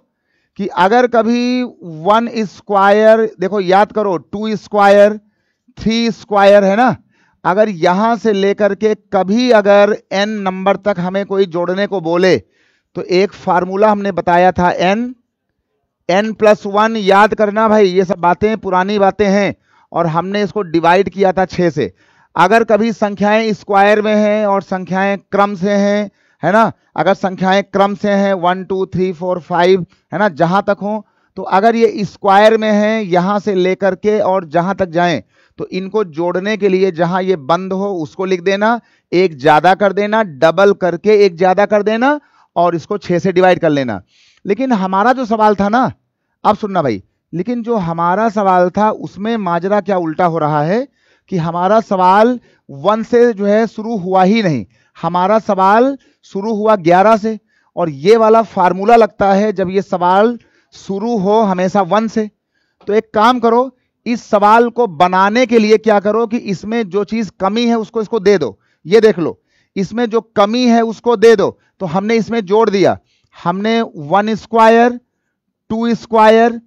कि अगर कभी वन स्क्वायर देखो याद करो टू स्क्वायर थ्री स्क्वायर है ना अगर यहां से लेकर के कभी अगर एन नंबर तक हमें कोई जोड़ने को बोले तो एक फार्मूला हमने बताया था एन एन प्लस वन याद करना भाई ये सब बातें पुरानी बातें हैं और हमने इसको डिवाइड किया था छः से अगर कभी संख्याएं स्क्वायर में हैं और संख्याएं क्रम से हैं है ना अगर संख्याएं क्रम से हैं one two three four five है ना जहां तक हो तो अगर ये स्क्वायर में है यहां से लेकर के और जहां तक जाएं तो इनको जोड़ने के लिए जहां ये बंद हो उसको लिख देना एक ज्यादा कर देना डबल करके एक ज्यादा कर देना और इसको छह से डिवाइड कर लेना लेकिन हमारा जो सवाल था ना अब सुनना भाई लेकिन जो हमारा सवाल था उसमें माजरा क्या उल्टा हो रहा है कि हमारा सवाल वन से जो है शुरू हुआ ही नहीं हमारा सवाल शुरू हुआ 11 से और ये वाला फार्मूला लगता है जब ये सवाल शुरू हो हमेशा वन से तो एक काम करो इस सवाल को बनाने के लिए क्या करो कि इसमें जो चीज कमी है उसको इसको दे दो ये देख लो इसमें जो कमी है उसको दे दो तो हमने इसमें जोड़ दिया हमने one square two square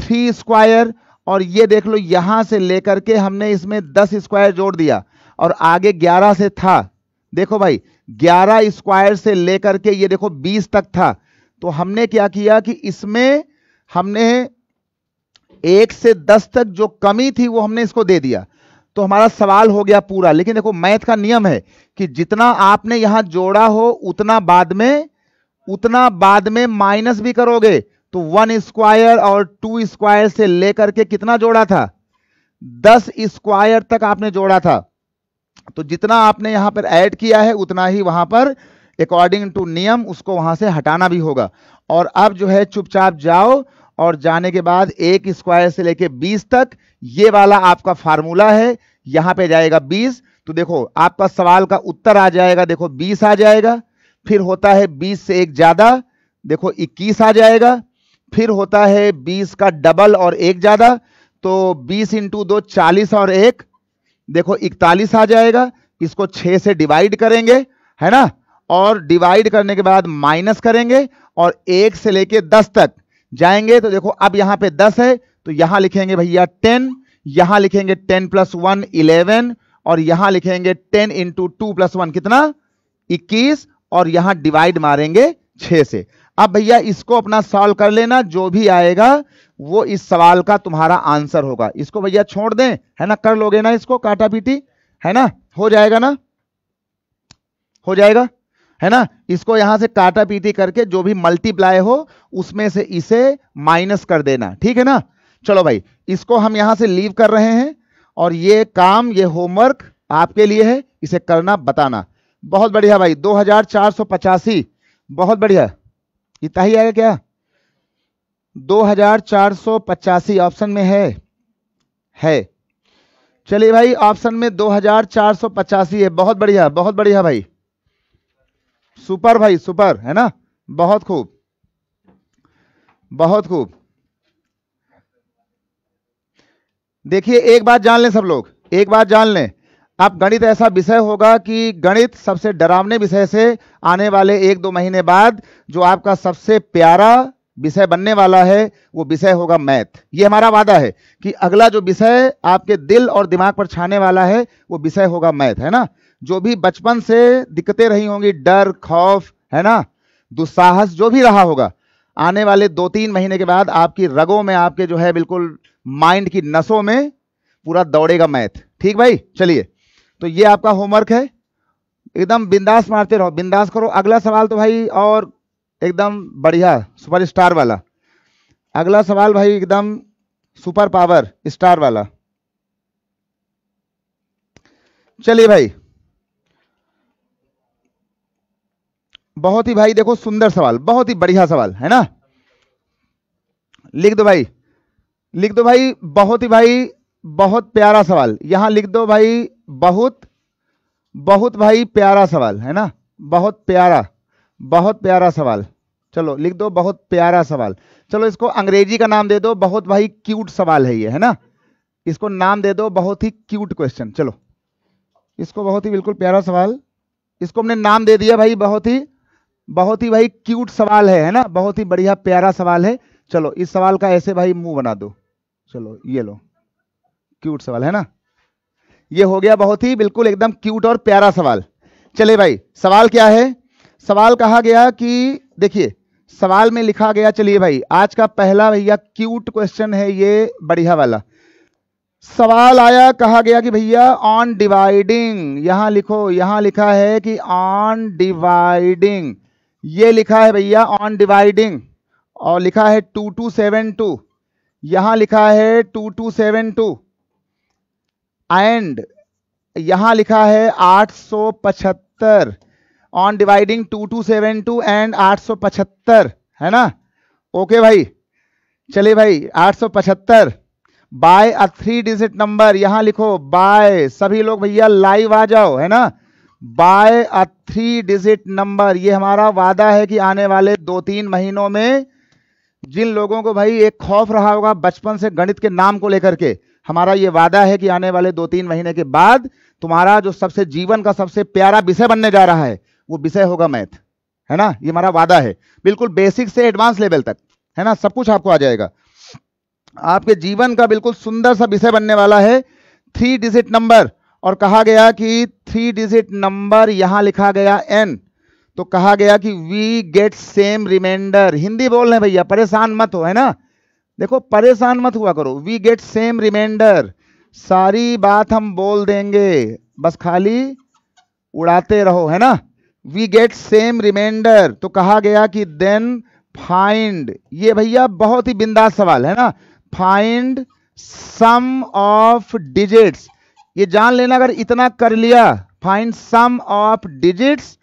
three square और ये देख लो यहां से लेकर के हमने इसमें दस स्क्वायर जोड़ दिया और आगे ग्यारह से था देखो भाई ग्यारह स्क्वायर से लेकर के ये देखो बीस तक था तो हमने क्या किया कि इसमें हमने एक से दस तक जो कमी थी वो हमने इसको दे दिया तो हमारा सवाल हो गया पूरा लेकिन देखो मैथ का नियम है कि जितना आपने यहां जोड़ा हो उतना बाद में उतना बाद में माइनस भी करोगे तो वन स्क्वायर और टू स्क्वायर से लेकर के कितना जोड़ा था दस स्क्वायर तक आपने जोड़ा था तो जितना आपने यहां पर ऐड किया है उतना ही वहां पर अकॉर्डिंग टू नियम उसको वहां से हटाना भी होगा और अब जो है चुपचाप जाओ और जाने के बाद एक स्क्वायर से लेके बीस तक ये वाला आपका फार्मूला है यहां पे जाएगा बीस तो देखो आपका सवाल का उत्तर आ जाएगा देखो बीस आ जाएगा फिर होता है बीस से एक ज़्यादा देखो इक्कीस आ जाएगा फिर होता है बीस का डबल और एक ज़्यादा तो बीस इंटू दो चालीस और एक देखो इकतालीस आ जाएगा इसको छः से डिवाइड करेंगे है ना और डिवाइड करने के बाद माइनस करेंगे और एक से लेके दस तक जाएंगे तो देखो अब यहां पे दस है तो यहां लिखेंगे भैया टेन यहां लिखेंगे टेन प्लस वन इलेवन और यहां लिखेंगे ten into two plus one कितना इक्कीस और यहां डिवाइड मारेंगे छः से अब भैया इसको अपना सॉल्व कर लेना जो भी आएगा वो इस सवाल का तुम्हारा आंसर होगा इसको भैया छोड़ दें है ना कर लोगे ना इसको काटा पीटी है ना हो जाएगा ना हो जाएगा है ना इसको यहां से काटा पीटी करके जो भी मल्टीप्लाई हो उसमें से इसे माइनस कर देना ठीक है ना चलो भाई इसको हम यहां से लीव कर रहे हैं और ये काम ये होमवर्क आपके लिए है इसे करना बताना बहुत बढ़िया भाई दो हजार चार सौ पचासी बहुत बढ़िया इतना ही आएगा क्या 2485 ऑप्शन में है है चलिए भाई ऑप्शन में 2485 है बहुत बढ़िया बहुत बढ़िया भाई सुपर भाई सुपर है ना बहुत खूब बहुत खूब देखिए एक बात जान लें सब लोग एक बात जान लें अब गणित ऐसा विषय होगा कि गणित सबसे डरावने विषय से आने वाले एक दो महीने बाद जो आपका सबसे प्यारा विषय बनने वाला है वो विषय होगा मैथ ये हमारा वादा है कि अगला जो विषय आपके दिल और दिमाग पर छाने वाला है वो विषय होगा मैथ है ना जो भी बचपन से दिक्कतें रही होंगी डर खौफ है ना दुस्साहस जो भी रहा होगा आने वाले दो तीन महीने के बाद आपकी रगों में आपके जो है बिल्कुल माइंड की नसों में पूरा दौड़ेगा मैथ ठीक भाई चलिए तो ये आपका होमवर्क है एकदम बिंदास मारते रहो बिंदास करो अगला सवाल तो भाई और एकदम बढ़िया सुपर स्टार वाला अगला सवाल भाई एकदम सुपर पावर स्टार वाला चलिए भाई बहुत ही भाई देखो सुंदर सवाल बहुत ही बढ़िया सवाल है ना लिख दो भाई लिख दो भाई बहुत ही भाई बहुत प्यारा सवाल यहां लिख दो भाई बहुत बहुत भाई प्यारा सवाल है ना बहुत प्यारा बहुत प्यारा सवाल चलो लिख दो बहुत प्यारा सवाल चलो इसको अंग्रेजी का नाम दे दो बहुत भाई क्यूट सवाल है ये है ना इसको नाम दे दो बहुत ही क्यूट क्वेश्चन चलो इसको बहुत ही बिल्कुल प्यारा सवाल इसको हमने नाम दे दिया भाई बहुत ही बहुत ही भाई क्यूट सवाल है है ना बहुत ही बढ़िया प्यारा सवाल है चलो इस सवाल का ऐसे भाई मुंह बना दो चलो ये लो क्यूट सवाल है ना ये हो गया बहुत ही बिल्कुल एकदम क्यूट और प्यारा सवाल चले भाई सवाल क्या है सवाल कहा गया कि देखिए सवाल में लिखा गया चलिए भाई आज का पहला भैया क्यूट क्वेश्चन है ये बढ़िया वाला सवाल आया कहा गया कि भैया ऑन डिवाइडिंग यहां लिखो यहां लिखा है कि ऑन डिवाइडिंग ये लिखा है भैया ऑन डिवाइडिंग और लिखा है टू टू सेवन टू यहां लिखा है two two seven two and यहां लिखा है आठ सौ पचहत्तर on dividing two two seven two and आठ सौ पचहत्तर है ना ओके भाई चलिए भाई आठ सौ पचहत्तर by a three digit number यहां लिखो बाय सभी लोग भैया लाइव आ जाओ है ना by a three digit number ये हमारा वादा है कि आने वाले दो तीन महीनों में जिन लोगों को भाई एक खौफ रहा होगा बचपन से गणित के नाम को लेकर के हमारा ये वादा है कि आने वाले दो तीन महीने के बाद तुम्हारा जो सबसे जीवन का सबसे प्यारा विषय बनने जा रहा है वो विषय होगा मैथ है ना ये हमारा वादा है बिल्कुल बेसिक से एडवांस लेवल तक है ना सब कुछ आपको आ जाएगा आपके जीवन का बिल्कुल सुंदर सा विषय बनने वाला है थ्री डिजिट नंबर और कहा गया कि थ्री डिजिट नंबर यहां लिखा गया एन तो कहा गया कि we get same remainder Hindi बोल रहे भैया परेशान मत हो है ना देखो परेशान मत हुआ करो वी गेट सेम रिमाइंडर सारी बात हम बोल देंगे बस खाली उड़ाते रहो है ना वी गेट सेम रिमाइंडर तो कहा गया कि देन फाइंड ये भैया बहुत ही बिंदास सवाल है ना फाइंड सम ऑफ डिजिट्स ये जान लेना अगर इतना कर लिया find sum of digits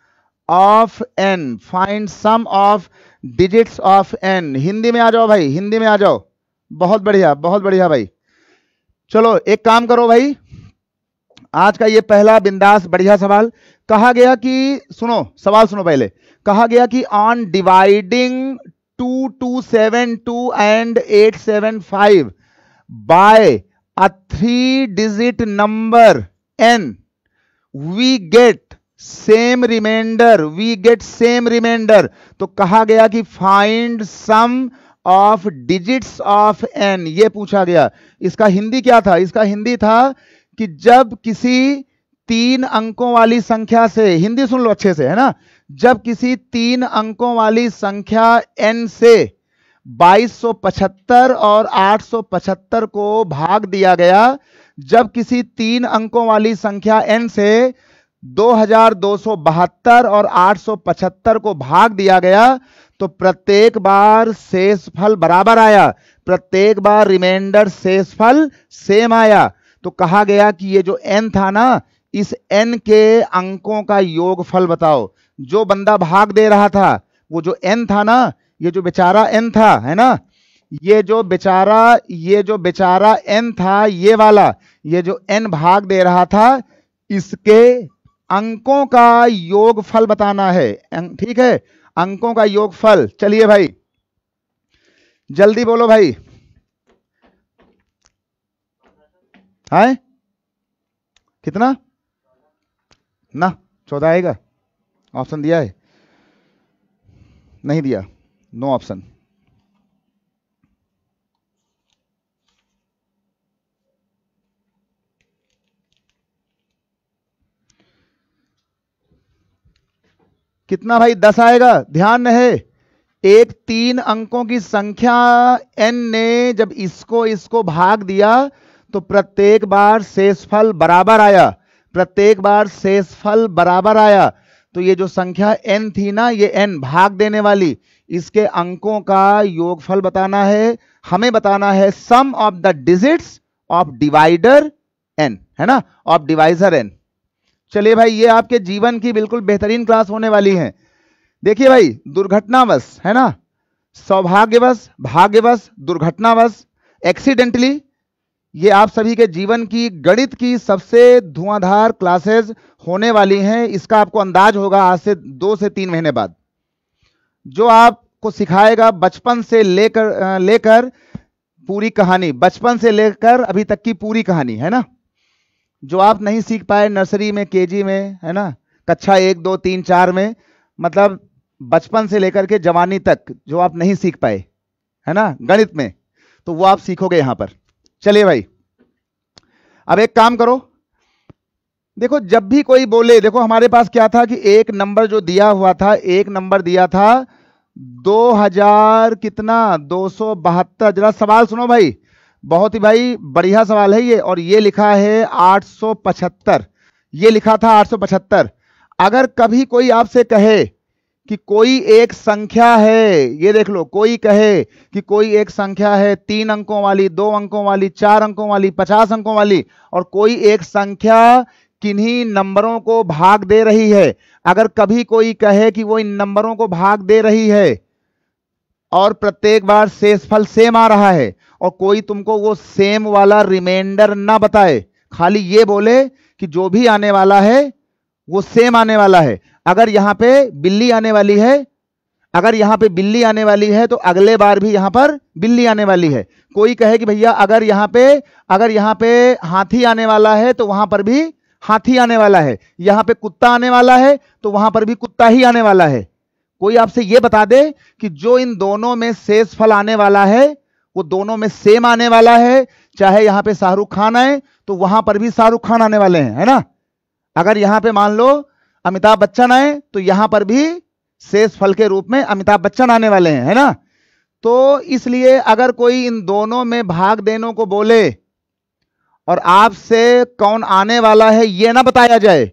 of n find sum of digits of n Hindi में आ जाओ भाई हिंदी में आ जाओ बहुत बढ़िया बहुत बढ़िया भाई चलो एक काम करो भाई आज का ये पहला बिंदास बढ़िया सवाल कहा गया कि सुनो सवाल सुनो पहले कहा गया कि on dividing two two seven two and eight seven five by a three digit number n we get same remainder we get same remainder तो कहा गया कि find sum of digits of n ये पूछा गया इसका हिंदी क्या था इसका हिंदी था कि जब किसी तीन अंकों वाली संख्या से हिंदी सुन लो अच्छे से है ना जब किसी तीन अंकों वाली संख्या एन से 2275 और 875 को भाग दिया गया जब किसी तीन अंकों वाली संख्या एन से 2272 और 875 को भाग दिया गया तो प्रत्येक बार शेषफल बराबर आया प्रत्येक बार रिमाइंडर शेषफल सेम आया तो कहा गया कि ये जो एन था ना इस एन के अंकों का योगफल बताओ जो बंदा भाग दे रहा था वो जो एन था ना ये जो बेचारा एन था है ना ये जो बेचारा ये जो बेचारा एन था ये वाला ये जो एन भाग दे रहा था इसके अंकों का योगफल बताना है अं, ठीक है अंकों का योगफल चलिए भाई जल्दी बोलो भाई है कितना ना चौदह आएगा ऑप्शन दिया है नहीं दिया नो ऑप्शन कितना भाई दस आएगा ध्यान रहे एक तीन अंकों की संख्या एन ने जब इसको इसको भाग दिया तो प्रत्येक बार शेषफल बराबर आया प्रत्येक बार शेषफल बराबर आया तो ये जो संख्या एन थी ना ये एन भाग देने वाली इसके अंकों का योगफल बताना है हमें बताना है sum of the digits of divider n है ना ऑफ डिवाइजर एन चलिए भाई ये आपके जीवन की बिल्कुल बेहतरीन क्लास होने वाली है देखिए भाई दुर्घटनावश है ना सौभाग्यवश भाग्यवश दुर्घटनावश एक्सीडेंटली ये आप सभी के जीवन की गणित की सबसे धुआंधार क्लासेस होने वाली हैं इसका आपको अंदाज होगा आज से दो से तीन महीने बाद जो आपको सिखाएगा बचपन से लेकर लेकर पूरी कहानी बचपन से लेकर अभी तक की पूरी कहानी है ना जो आप नहीं सीख पाए नर्सरी में केजी में है ना कक्षा एक दो तीन चार में मतलब बचपन से लेकर के जवानी तक जो आप नहीं सीख पाए है ना गणित में तो वो आप सीखोगे यहां पर चलिए भाई अब एक काम करो देखो जब भी कोई बोले देखो हमारे पास क्या था कि एक नंबर जो दिया हुआ था एक नंबर दिया था 2000 कितना दो सौ बहत्तर जरा सवाल सुनो भाई बहुत ही भाई बढ़िया सवाल है ये और ये लिखा है 875 ये लिखा था 875 अगर कभी कोई आपसे कहे कि कोई एक संख्या है ये देख लो कोई कहे कि कोई एक संख्या है तीन अंकों वाली दो अंकों वाली चार अंकों वाली पचास अंकों वाली और कोई एक संख्या किन्हीं नंबरों को भाग दे रही है अगर कभी कोई कहे कि वो इन नंबरों को भाग दे रही है और प्रत्येक बार शेषफल सेम आ रहा है और कोई तुमको वो सेम वाला रिमाइंडर ना बताए खाली ये बोले कि जो भी आने वाला है वो सेम आने वाला है अगर यहां पे बिल्ली आने वाली है अगर यहां पे बिल्ली आने वाली है तो अगले बार भी यहां पर बिल्ली आने वाली है कोई कहे कि भैया अगर यहां पे अगर यहां पे हाथी आने वाला है तो वहां पर भी हाथी आने वाला है यहां पे कुत्ता आने वाला है तो वहां पर भी कुत्ता ही आने वाला है कोई आपसे यह बता दे कि जो इन दोनों में शेष फल आने वाला है वो दोनों में सेम आने वाला है चाहे यहां पे शाहरुख खान आए तो वहां पर भी शाहरुख खान आने वाले हैं है ना अगर यहां पे मान लो अमिताभ बच्चन आए तो यहां पर भी शेष फल के रूप में अमिताभ बच्चन आने वाले हैं है ना तो इसलिए अगर कोई इन दोनों में भाग देने को बोले और आपसे कौन आने वाला है यह ना बताया जाए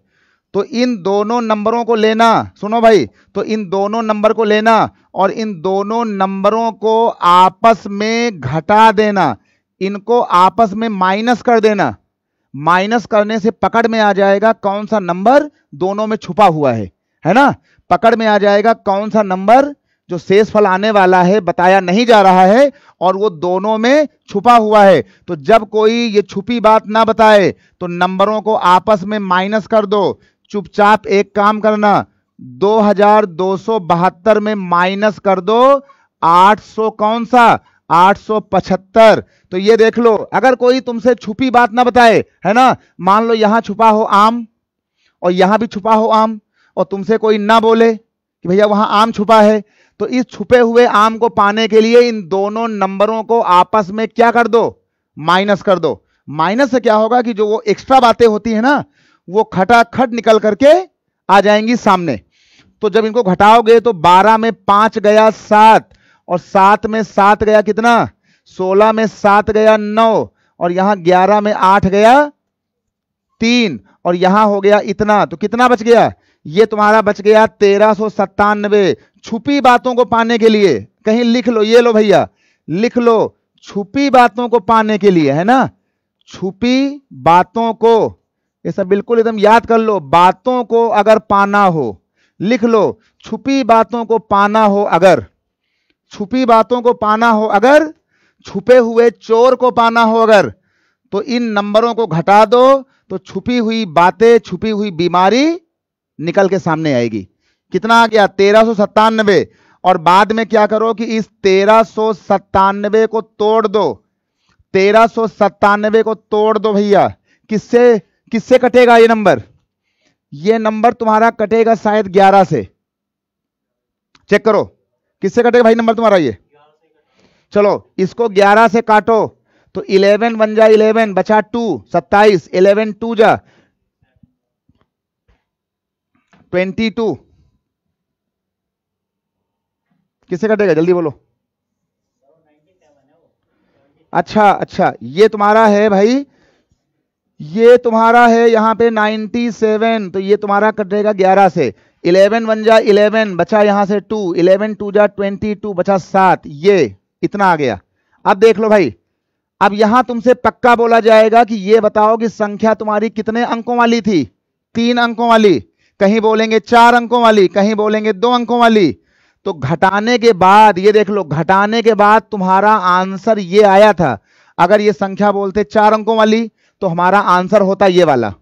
तो इन दोनों नंबरों को लेना सुनो भाई तो इन दोनों नंबर को लेना और इन दोनों नंबरों को आपस में घटा देना इनको आपस में माइनस कर देना माइनस करने से पकड़ में आ जाएगा कौन सा नंबर दोनों में छुपा हुआ है है ना पकड़ में आ जाएगा कौन सा नंबर जो शेष फल आने वाला है बताया नहीं जा रहा है और वो दोनों में छुपा हुआ है तो जब कोई ये छुपी बात ना बताए तो नंबरों को आपस में माइनस कर दो चुपचाप एक काम करना दो में माइनस कर दो आठ कौन सा 875 तो ये देख लो अगर कोई तुमसे छुपी बात ना बताए है ना मान लो यहां छुपा हो आम और यहां भी छुपा हो आम और तुमसे कोई ना बोले कि भैया वहां आम छुपा है तो इस छुपे हुए आम को पाने के लिए इन दोनों नंबरों को आपस में क्या कर दो माइनस कर दो माइनस से क्या होगा कि जो वो एक्स्ट्रा बातें होती है ना वो खटाखट निकल करके आ जाएंगी सामने तो जब इनको घटाओगे तो 12 में पांच गया सात और सात में सात गया कितना सोलह में सात गया नौ और यहां ग्यारह में आठ गया तीन और यहां हो गया इतना तो कितना बच गया ये तुम्हारा बच गया तेरह सो सत्तानवे छुपी बातों को पाने के लिए कहीं लिख लो ये लो भैया लिख लो छुपी बातों को पाने के लिए है ना छुपी बातों को ये सब बिल्कुल एकदम याद कर लो बातों को अगर पाना हो लिख लो छुपी बातों को पाना हो अगर छुपी बातों को पाना हो अगर छुपे हुए चोर को पाना हो अगर तो इन नंबरों को घटा दो तो छुपी हुई बातें छुपी हुई बीमारी निकल के सामने आएगी कितना आ गया तेरह और बाद में क्या करो कि इस तेरह को तोड़ दो तेरह को तोड़ दो भैया किससे किससे कटेगा ये नंबर ये नंबर तुम्हारा कटेगा शायद 11 से चेक करो किससे कटेगा भाई नंबर तुम्हारा ये चलो इसको ग्यारह से काटो तो इलेवन बन जा इलेवन बचा टू सत्ताईस इलेवन टू जा ट्वेंटी टू किससे कटेगा जल्दी बोलो अच्छा अच्छा ये तुम्हारा है भाई ये तुम्हारा है यहाँ पे 97 तो ये तुम्हारा कट जाएगा 11 से 11 वन जा इलेवन बचा यहाँ से 2 11 टू जा 22 बचा 7 ये इतना आ गया अब देख लो भाई अब यहां तुमसे पक्का बोला जाएगा कि ये बताओ कि संख्या तुम्हारी कितने अंकों वाली थी तीन अंकों वाली कहीं बोलेंगे चार अंकों वाली कहीं बोलेंगे दो अंकों वाली तो घटाने के बाद ये देख लो घटाने के बाद तुम्हारा आंसर ये आया था अगर ये संख्या बोलते चार अंकों वाली तो हमारा आंसर होता ये वाला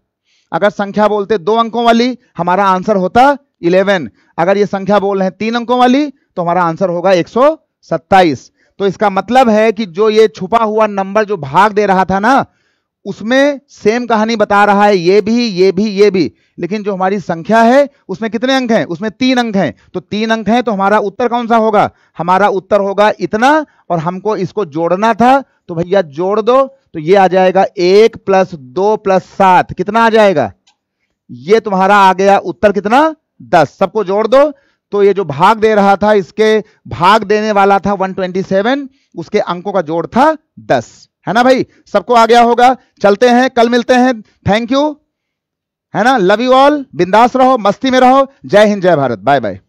अगर संख्या बोलते दो अंकों वाली हमारा आंसर होता इलेवन अगर ये संख्या बोल रहे हैं तीन अंकों वाली तो हमारा आंसर होगा एक तो इसका मतलब है कि जो ये छुपा हुआ नंबर जो भाग दे रहा था ना उसमें सेम कहानी बता रहा है ये भी ये भी ये भी लेकिन जो हमारी संख्या है उसमें कितने अंक हैं उसमें तीन अंक हैं तो तीन अंक हैं तो हमारा उत्तर कौन सा होगा हमारा उत्तर होगा इतना और हमको इसको जोड़ना था तो भैया जोड़ दो तो ये आ जाएगा एक प्लस दो प्लस सात कितना आ जाएगा ये तुम्हारा आ गया उत्तर कितना दस सबको जोड़ दो तो ये जो भाग दे रहा था इसके भाग देने वाला था 127 उसके अंकों का जोड़ था 10 है ना भाई सबको आ गया होगा चलते हैं कल मिलते हैं थैंक यू है ना लव यू ऑल बिंदास रहो मस्ती में रहो जय हिंद जय भारत बाय बाय